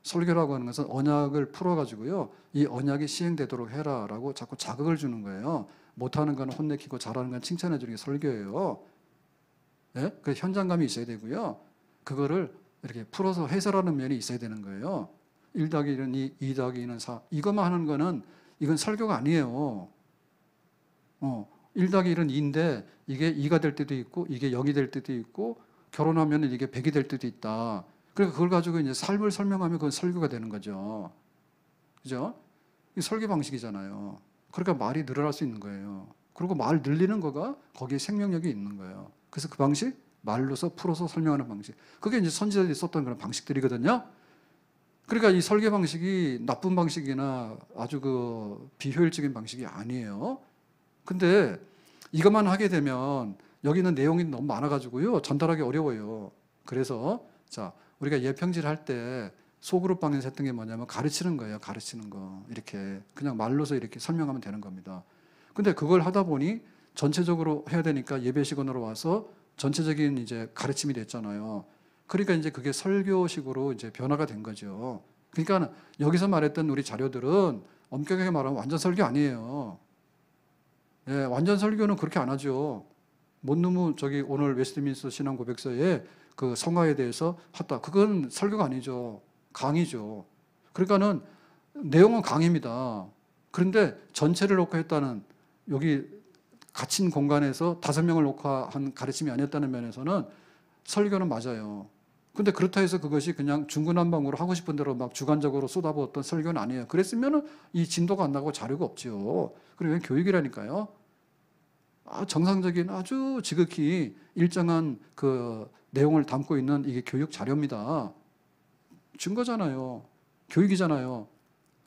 설교라고 하는 것은 언약을 풀어가지고요. 이 언약이 시행되도록 해라라고 자꾸 자극을 주는 거예요. 못하는 건 혼내키고 잘하는 건 칭찬해주는 게 설교예요. 예? 그 현장감이 있어야 되고요. 그거를 이렇게 풀어서 해설하는 면이 있어야 되는 거예요. 1 더하기 1은 2, 2 더하기 2는 4. 이것만 하는 거는 이건 설교가 아니에요. 어, 1 더하기 1은 2인데 이게 2가 될 때도 있고 이게 0이 될 때도 있고 결혼하면 이게 100이 될 때도 있다. 그러니까 그걸 가지고 이제 삶을 설명하면 그건 설교가 되는 거죠. 그죠? 이 설교 방식이잖아요. 그러니까 말이 늘어날 수 있는 거예요. 그리고 말 늘리는 거가 거기에 생명력이 있는 거예요. 그래서 그 방식 말로서 풀어서 설명하는 방식. 그게 이제 선지자들이 썼던 그런 방식들이거든요. 그러니까 이 설계 방식이 나쁜 방식이나 아주 그 비효율적인 방식이 아니에요. 근데 이것만 하게 되면 여기 는 내용이 너무 많아가지고요. 전달하기 어려워요. 그래서 자, 우리가 예평질 할때 소그룹 방에서 했던 게 뭐냐면 가르치는 거예요. 가르치는 거. 이렇게. 그냥 말로서 이렇게 설명하면 되는 겁니다. 근데 그걸 하다 보니 전체적으로 해야 되니까 예배식원으로 와서 전체적인 이제 가르침이 됐잖아요. 그러니까 이제 그게 설교식으로 이제 변화가 된 거죠. 그러니까 여기서 말했던 우리 자료들은 엄격하게 말하면 완전 설교 아니에요. 예, 완전 설교는 그렇게 안 하죠. 못누무 저기 오늘 웨스트민스 신앙 고백서에 그 성화에 대해서 했다. 그건 설교가 아니죠. 강의죠. 그러니까는 내용은 강의입니다. 그런데 전체를 놓고 했다는 여기 갇힌 공간에서 다섯 명을 녹화한 가르침이 아니었다는 면에서는 설교는 맞아요. 근데 그렇다 해서 그것이 그냥 중구난방으로 하고 싶은 대로 막 주관적으로 쏟아부었던 설교는 아니에요. 그랬으면이 진도가 안 나고 자료가 없지 그리고 교육이라니까요. 아, 정상적인 아주 지극히 일정한 그 내용을 담고 있는 이게 교육 자료입니다. 증거잖아요. 교육이잖아요.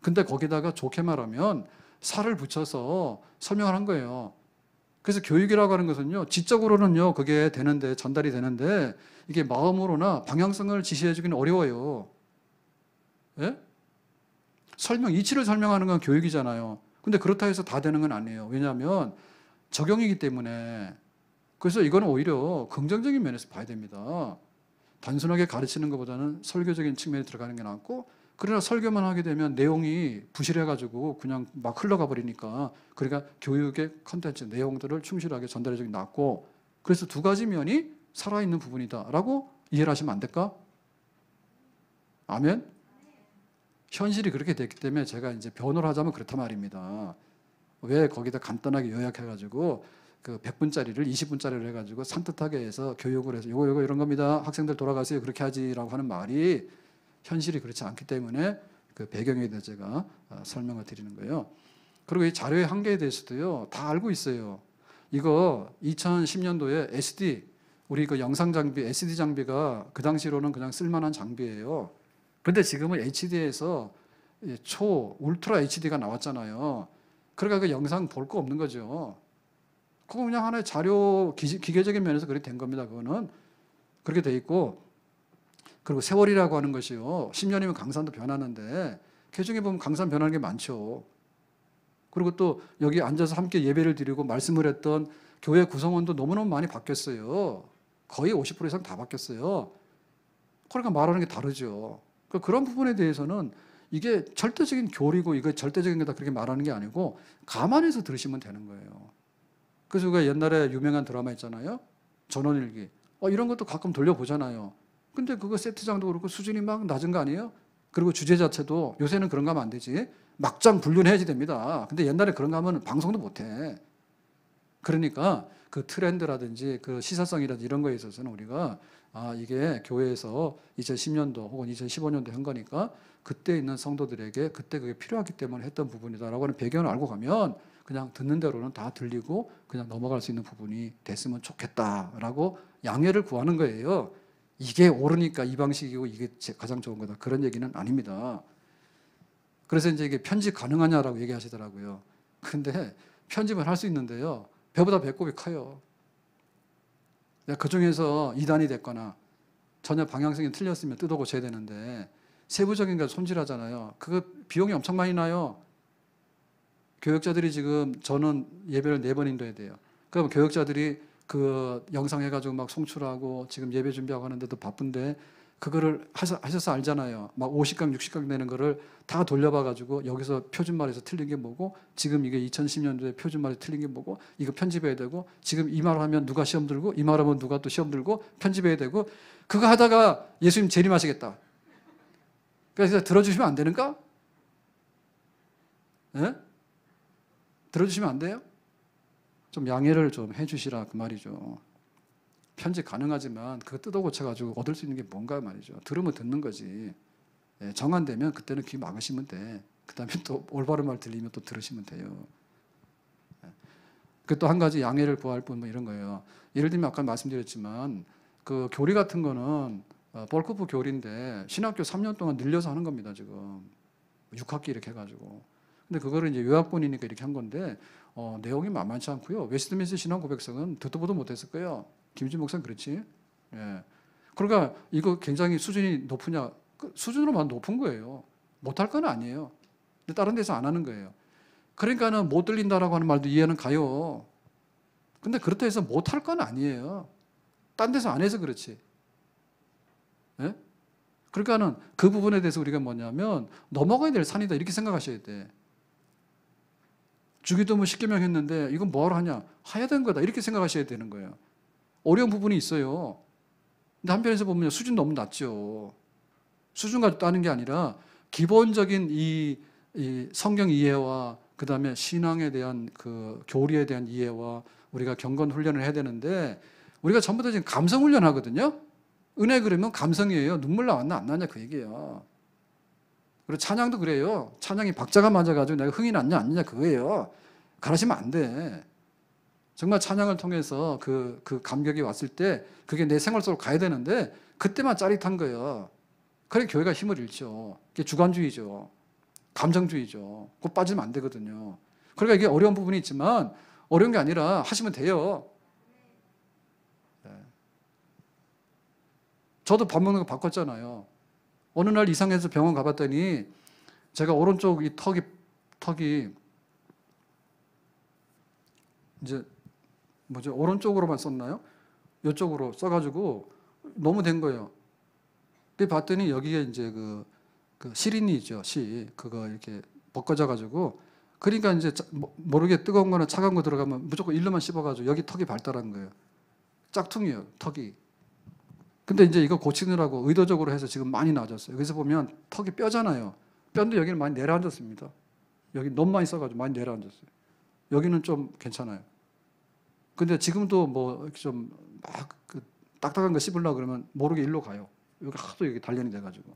근데 거기다가 좋게 말하면 살을 붙여서 설명을 한 거예요. 그래서 교육이라고 하는 것은요, 지적으로는요, 그게 되는데, 전달이 되는데, 이게 마음으로나 방향성을 지시해주기는 어려워요. 예? 설명, 이치를 설명하는 건 교육이잖아요. 근데 그렇다 해서 다 되는 건 아니에요. 왜냐하면 적용이기 때문에. 그래서 이건 오히려 긍정적인 면에서 봐야 됩니다. 단순하게 가르치는 것보다는 설교적인 측면에 들어가는 게 낫고 그러나 설교만 하게 되면 내용이 부실해가지고 그냥 막 흘러가 버리니까 그러니까 교육의 컨텐츠 내용들을 충실하게 전달해 주기 낫고 그래서 두 가지 면이 살아있는 부분이다라고 이해를 하시면 안 될까? 아멘? 현실이 그렇게 됐기 때문에 제가 이제 변호를 하자면 그렇단 말입니다. 왜 거기다 간단하게 요약해가지고 그 100분짜리를 20분짜리를 해가지고 산뜻하게 해서 교육을 해서 요거 요거 이런 겁니다. 학생들 돌아가세요. 그렇게 하지라고 하는 말이 현실이 그렇지 않기 때문에 그 배경에 대해 제가 아, 설명을 드리는 거예요. 그리고 이 자료의 한계에 대해서도요, 다 알고 있어요. 이거 2010년도에 SD, 우리 그 영상 장비, SD 장비가 그 당시로는 그냥 쓸만한 장비예요. 근데 지금은 HD에서 예, 초, 울트라 HD가 나왔잖아요. 그러니까 그 영상 볼 거 없는 거죠. 그거 그냥 하나의 자료 기계적인 면에서 그렇게 된 겁니다. 그거는 그렇게 돼 있고 그리고 세월이라고 하는 것이요. 10년이면 강산도 변하는데 개중에 보면 강산 변하는 게 많죠. 그리고 또 여기 앉아서 함께 예배를 드리고 말씀을 했던 교회 구성원도 너무너무 많이 바뀌었어요. 거의 50% 이상 다 바뀌었어요. 그러니까 말하는 게 다르죠. 그러니까 그런 부분에 대해서는 이게 절대적인 교리고 이거 절대적인 게 다 그렇게 말하는 게 아니고 감안해서 들으시면 되는 거예요. 그래서 우리가 옛날에 유명한 드라마 있잖아요. 전원일기. 어, 이런 것도 가끔 돌려보잖아요. 근데 그거 세트장도 그렇고 수준이 막 낮은 거 아니에요? 그리고 주제 자체도 요새는 그런 거 하면 안 되지. 막장 분류해야지 됩니다. 근데 옛날에 그런 거 하면 방송도 못 해. 그러니까 그 트렌드라든지 그 시사성이라든지 이런 거에 있어서는 우리가 아, 이게 교회에서 2010년도 혹은 2015년도 한 거니까 그때 있는 성도들에게 그때 그게 필요하기 때문에 했던 부분이다라고 하는 배경을 알고 가면 그냥 듣는 대로는 다 들리고 그냥 넘어갈 수 있는 부분이 됐으면 좋겠다라고 양해를 구하는 거예요. 이게 옳으니까 이 방식이고 이게 가장 좋은 거다. 그런 얘기는 아닙니다. 그래서 이제 이게 편집 가능하냐라고 얘기하시더라고요. 근데 편집을 할 수 있는데요. 배보다 배꼽이 커요. 네, 그 중에서 이단이 됐거나 전혀 방향성이 틀렸으면 뜯어고쳐야 되는데 세부적인 걸 손질하잖아요. 그거 비용이 엄청 많이 나요. 교역자들이 지금 저는 예배를 네 번 인도해야 돼요. 그럼 교역자들이 그 영상 해가지고 막 송출하고 지금 예배 준비하고 하는데도 바쁜데 그거를 하셔, 하셔서 알잖아요. 막 50강, 60강 내는 거를 다 돌려봐가지고 여기서 표준말에서 틀린 게 뭐고 지금 이게 2010년도에 표준말이 틀린 게 뭐고 이거 편집해야 되고 지금 이 말 하면 누가 시험 들고 이 말 하면 누가 또 시험 들고 편집해야 되고 그거 하다가 예수님 재림하시겠다. 그래서 들어주시면 안 되는가? 예? 들어주시면 안 돼요? 좀 양해를 좀 해주시라 그 말이죠. 편집 가능하지만 그 뜯어 고쳐가지고 얻을 수 있는 게 뭔가 말이죠. 들으면 듣는 거지. 예, 정한되면 그때는 귀 막으시면 돼. 그 다음에 또 올바른 말 들리면 또 들으시면 돼요. 예. 그또 한 가지 양해를 구할 뿐뭐 이런 거예요. 예를 들면 아까 말씀드렸지만 그 교리 같은 거는 어, 볼크프 교리인데 신학교 3년 동안 늘려서 하는 겁니다 지금 6학기 이렇게 해가지고 근데 그거를 이제 요약본이니까 이렇게 한 건데 어, 내용이 만만치 않고요. 웨스트민스 신앙 고백성은 듣도 보도 못했을 거예요. 김진 목사는 그렇지. 예. 그러니까 이거 굉장히 수준이 높으냐? 그 수준으로만 높은 거예요. 못할 건 아니에요. 근데 다른 데서 안 하는 거예요. 그러니까는 못 들린다라고 하는 말도 이해는 가요. 근데 그렇다 해서 못할 건 아니에요. 딴 데서 안 해서 그렇지. 예? 그러니까는 그 부분에 대해서 우리가 뭐냐면 넘어가야 될 산이다 이렇게 생각하셔야 돼. 주기도뭐 쉽게 명 했는데 이건 뭐하냐 하야된 거다 이렇게 생각하셔야 되는 거예요. 어려운 부분이 있어요. 근데 한편에서 보면 수준 너무 낮죠. 수준 가지고 따는 게 아니라 기본적인 이, 이 성경 이해와 그 다음에 신앙에 대한 그 교리에 대한 이해와 우리가 경건 훈련을 해야 되는데 우리가 전부 다 지금 감성 훈련 하거든요. 은혜 그러면 감성이에요. 눈물 나왔나 안 나냐 그 얘기예요. 그리고 찬양도 그래요. 찬양이 박자가 맞아가지고 내가 흥이 났냐 아니냐 그거예요. 가라시면 안 돼. 정말 찬양을 통해서 그, 그 감격이 왔을 때 그게 내 생활 속으로 가야 되는데 그때만 짜릿한 거예요. 그래 교회가 힘을 잃죠. 이게 주관주의죠. 감정주의죠. 곧 빠지면 안 되거든요. 그러니까 이게 어려운 부분이 있지만 어려운 게 아니라 하시면 돼요. 네. 저도 밥 먹는 거 바꿨잖아요. 어느 날 이상해서 병원 가봤더니 제가 오른쪽 이 턱이 턱이 이제 뭐죠 오른쪽으로만 썼나요? 이쪽으로 써가지고 너무 된 거예요. 근데 봤더니 여기에 이제 그, 그 시린이 죠시 그거 이렇게 벗겨져 가지고 그러니까 이제 모르게 뜨거운 거나 차가운 거 들어가면 무조건 일로만 씹어가지고 여기 턱이 발달한 거예요. 짝퉁이에요 턱이. 근데 이제 이거 고치느라고 의도적으로 해서 지금 많이 나아졌어요. 여기서 보면 턱이 뼈잖아요. 뼈인 여기는 많이 내려앉았습니다. 여기 너무 많이 써가지고 많이 내려앉았어요. 여기는 좀 괜찮아요. 근데 지금도 뭐좀막그 딱딱한 거 씹으려고 그러면 모르게 일로 가요. 여기 하도 여기 단련이 돼가지고.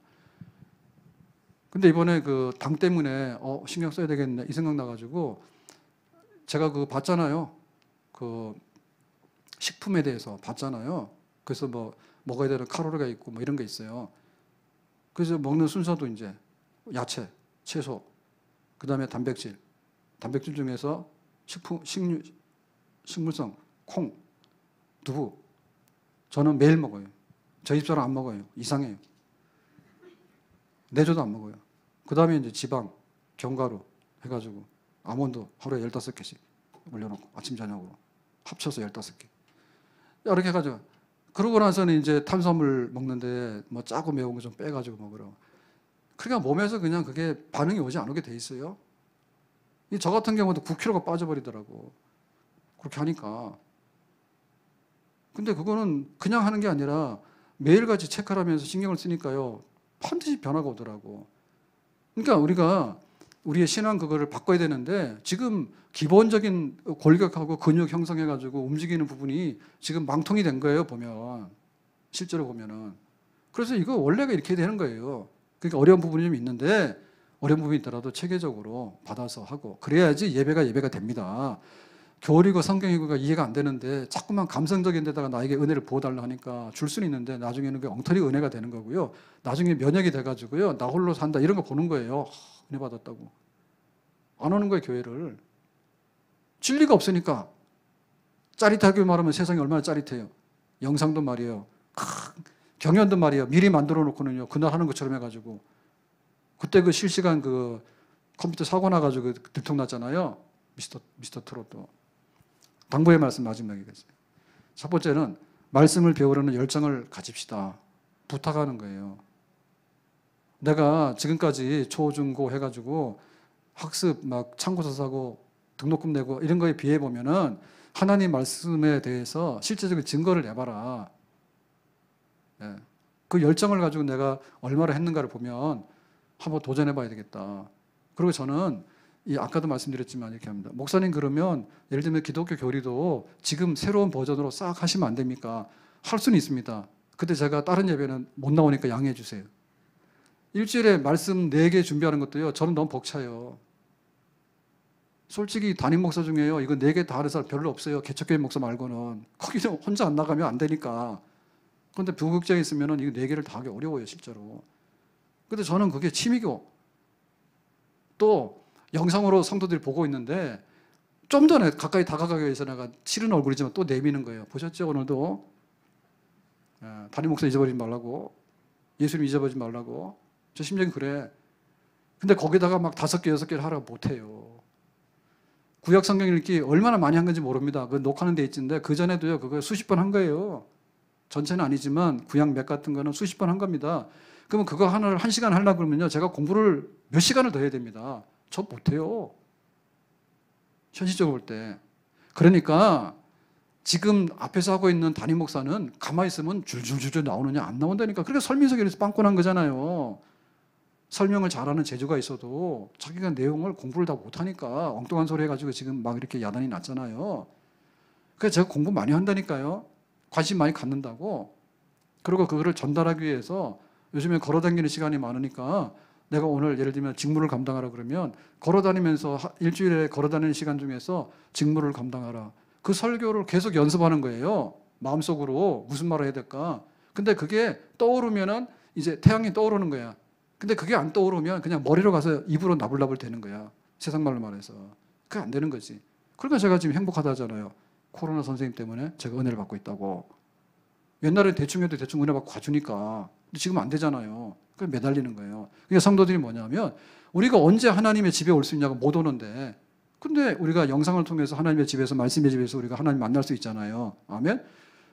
근데 이번에 그 당 때문에 어, 신경 써야 되겠네. 이 생각 나가지고 제가 그 봤잖아요. 그 식품에 대해서 봤잖아요. 그래서 뭐 먹어야 되는 칼로리가 있고 뭐 이런 게 있어요. 그래서 먹는 순서도 이제 야채, 채소, 그 다음에 단백질. 단백질 중에서 식품, 식류, 식물성, 콩, 두부. 저는 매일 먹어요. 저희 집사람 안 먹어요. 이상해요. 내조도 안 먹어요. 그 다음에 이제 지방, 견과류 해가지고 아몬드 하루에 15개씩 올려놓고 아침 저녁으로 합쳐서 15개. 이렇게 해가지고 그러고 나서는 이제 탄수화물 먹는데 뭐 짜고 매운 거 좀 빼가지고 먹으러. 그러니까 몸에서 그냥 그게 반응이 오지 않게 돼 있어요. 이 저 같은 경우도 9kg가 빠져버리더라고. 그렇게 하니까. 근데 그거는 그냥 하는 게 아니라 매일같이 체크하면서 를 신경을 쓰니까요. 반드시 변화가 오더라고. 그러니까 우리가 우리의 신앙 그거를 바꿔야 되는데 지금 기본적인 골격하고 근육 형성해 가지고 움직이는 부분이 지금 망통이 된 거예요 보면 실제로 보면은 그래서 이거 원래가 이렇게 되는 거예요 그러니까 어려운 부분이 좀 있는데 어려운 부분이 있더라도 체계적으로 받아서 하고 그래야지 예배가 예배가 됩니다 교리고 성경이고가 이해가 안 되는데 자꾸만 감성적인 데다가 나에게 은혜를 부어달라 하니까 줄 수는 있는데 나중에는 그 엉터리 은혜가 되는 거고요 나중에 면역이 돼가지고요 나 홀로 산다 이런 거 보는 거예요 은혜 받았다고. 안 오는 거예요, 교회를. 진리가 없으니까. 짜릿하게 말하면 세상이 얼마나 짜릿해요. 영상도 말이에요. 경연도 말이에요. 미리 만들어 놓고는요. 그날 하는 것처럼 해가지고. 그때 그 실시간 그 컴퓨터 사고 나가지고 그 들통났잖아요. 미스터, 미스터 트롯도. 당부의 말씀 마지막이겠어요. 첫 번째는 말씀을 배우려는 열정을 가집시다. 부탁하는 거예요. 내가 지금까지 초중고 해가지고 학습 막 참고서 사고 등록금 내고 이런 거에 비해 보면은 하나님 말씀에 대해서 실제적인 증거를 내봐라. 예. 그 열정을 가지고 내가 얼마를 했는가를 보면 한번 도전해봐야 되겠다. 그리고 저는 이 아까도 말씀드렸지만 이렇게 합니다. 목사님 그러면 예를 들면 기독교 교리도 지금 새로운 버전으로 싹 하시면 안 됩니까? 할 수는 있습니다. 그때 제가 다른 예배는 못 나오니까 양해해 주세요. 일주일에 말씀 4개 준비하는 것도요, 저는 너무 벅차요. 솔직히 담임 목사 중에요, 이거 4개 다 하는 사람 별로 없어요. 개척교회 목사 말고는. 거기서 혼자 안 나가면 안 되니까. 그런데 부국장에있으면 이거 4개를 다 하기 어려워요, 실제로. 근데 저는 그게 취미고또 영상으로 성도들이 보고 있는데 좀 전에 가까이 다가가기 위해서 내가 치른 얼굴이지만 또 내미는 거예요. 보셨죠, 오늘도? 예, 담임 목사 잊어버리지 말라고. 예수님 잊어버리지 말라고. 제 심정이 그래. 근데 거기다가 막 다섯 개, 여섯 개를 하라고 못해요. 구약 성경 읽기 얼마나 많이 한 건지 모릅니다. 그 녹화는 돼 있는데 그 전에도요 그거 수십 번 한 거예요. 전체는 아니지만 구약 맥 같은 거는 수십 번 한 겁니다. 그러면 그거 하나를 한 시간 하려 그러면요 제가 공부를 몇 시간을 더 해야 됩니다. 저 못해요. 현실적으로 볼 때. 그러니까 지금 앞에서 하고 있는 담임 목사는 가만히 있으면 줄줄줄줄 나오느냐 안 나온다니까. 그러니 설민석에서 빵꾸 난 거잖아요. 설명을 잘하는 재주가 있어도 자기가 내용을 공부를 다 못하니까 엉뚱한 소리 해가지고 지금 막 이렇게 야단이 났잖아요. 그래서 제가 공부 많이 한다니까요. 관심 많이 갖는다고. 그리고 그거를 전달하기 위해서 요즘에 걸어 다니는 시간이 많으니까 내가 오늘 예를 들면 직무를 감당하라 그러면 걸어 다니면서 일주일에 걸어 다니는 시간 중에서 직무를 감당하라. 그 설교를 계속 연습하는 거예요. 마음속으로 무슨 말을 해야 될까. 근데 그게 떠오르면은 이제 태양이 떠오르는 거야. 근데 그게 안 떠오르면 그냥 머리로 가서 입으로 나불나불 되는 거야. 세상 말로 말해서. 그게 안 되는 거지. 그러니까 제가 지금 행복하다 하잖아요. 코로나 선생님 때문에 제가 은혜를 받고 있다고. 옛날에 대충 해도 대충 은혜 받고 가주니까. 근데 지금 안 되잖아요. 그래 매달리는 거예요. 그러니까 성도들이 뭐냐면 우리가 언제 하나님의 집에 올 수 있냐고 못 오는데 근데 우리가 영상을 통해서 하나님의 집에서 말씀의 집에서 우리가 하나님 만날 수 있잖아요. 아멘.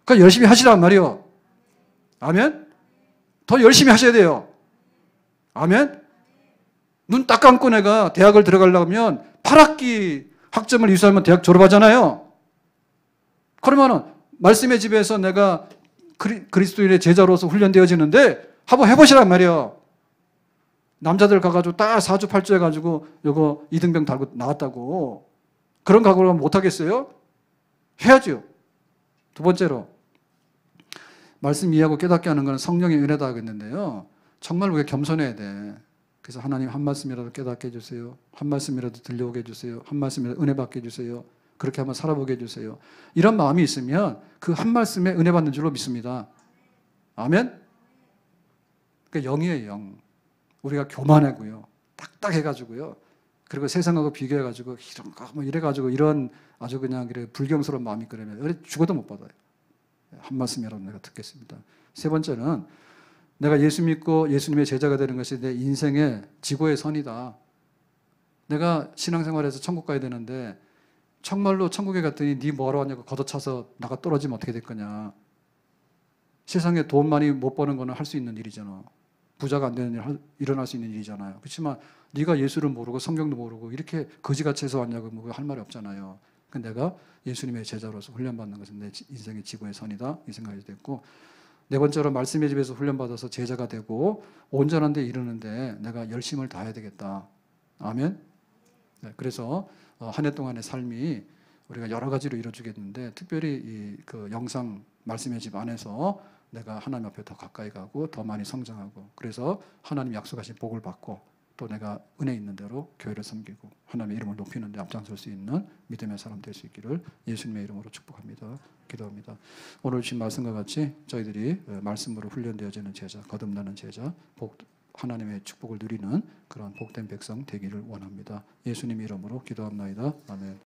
그러니까 열심히 하시란 말이요. 아멘. 더 열심히 하셔야 돼요. 아멘? 눈 딱 감고 내가 대학을 들어가려면 8학기 학점을 이수하면 대학 졸업하잖아요. 그러면 말씀의 집에서 내가 그리, 그리스도인의 제자로서 훈련되어지는데 한번 해보시란 말이에 남자들 가가지고 딱 사주 팔주 해가지고 요거 이등병 달고 나왔다고 그런 각오를 못하겠어요? 해야죠. 두 번째로 말씀 이해하고 깨닫게 하는 것 성령의 은혜다 하겠는데요. 정말 우리가 겸손해야 돼. 그래서 하나님 한 말씀이라도 깨닫게 해주세요. 한 말씀이라도 들려오게 해주세요. 한 말씀이라도 은혜 받게 해주세요. 그렇게 한번 살아보게 해주세요. 이런 마음이 있으면 그 한 말씀에 은혜 받는 줄로 믿습니다. 아멘? 그러니까 영이에요, 영. 우리가 교만하고요. 딱딱해가지고요. 그리고 세상하고 비교해가지고 이런 거뭐 이래가지고 이런 아주 그냥 이래 불경스러운 마음이 끓으면 죽어도 못 받아요. 한 말씀이라도 내가 듣겠습니다. 세 번째는 내가 예수 믿고 예수님의 제자가 되는 것이 내 인생의 지고의 선이다. 내가 신앙생활에서 천국 가야 되는데 정말로 천국에 갔더니 네 뭐하러 왔냐고 걷어차서 나가 떨어지면 어떻게 될 거냐. 세상에 돈 많이 못 버는 거는 할수 있는 일이잖아. 부자가 안 되는 일 일어날 수 있는 일이잖아요. 그렇지만 네가 예수를 모르고 성경도 모르고 이렇게 거지같이 해서 왔냐고 뭐할 말이 없잖아요. 그 내가 예수님의 제자로서 훈련받는 것은 내 인생의 지구의 선이다 이 생각이 됐고 네 번째로 말씀의 집에서 훈련받아서 제자가 되고 온전한 데 이르는데 내가 열심을 다해야 되겠다. 아멘. 네, 그래서 어, 한해 동안의 삶이 우리가 여러 가지로 이루어지겠는데 특별히 이그 영상 말씀의 집 안에서 내가 하나님 앞에 더 가까이 가고 더 많이 성장하고 그래서 하나님 약속하신 복을 받고 또 내가 은혜 있는 대로 교회를 섬기고 하나님의 이름을 높이는 데 앞장설 수 있는 믿음의 사람 될 수 있기를 예수님의 이름으로 축복합니다. 기도합니다. 오늘 주신 말씀과 같이 저희들이 어, 말씀으로 훈련되어지는 제자, 거듭나는 제자, 복 하나님의 축복을 누리는 그런 복된 백성 되기를 원합니다. 예수님 이름으로 기도합나다 아멘.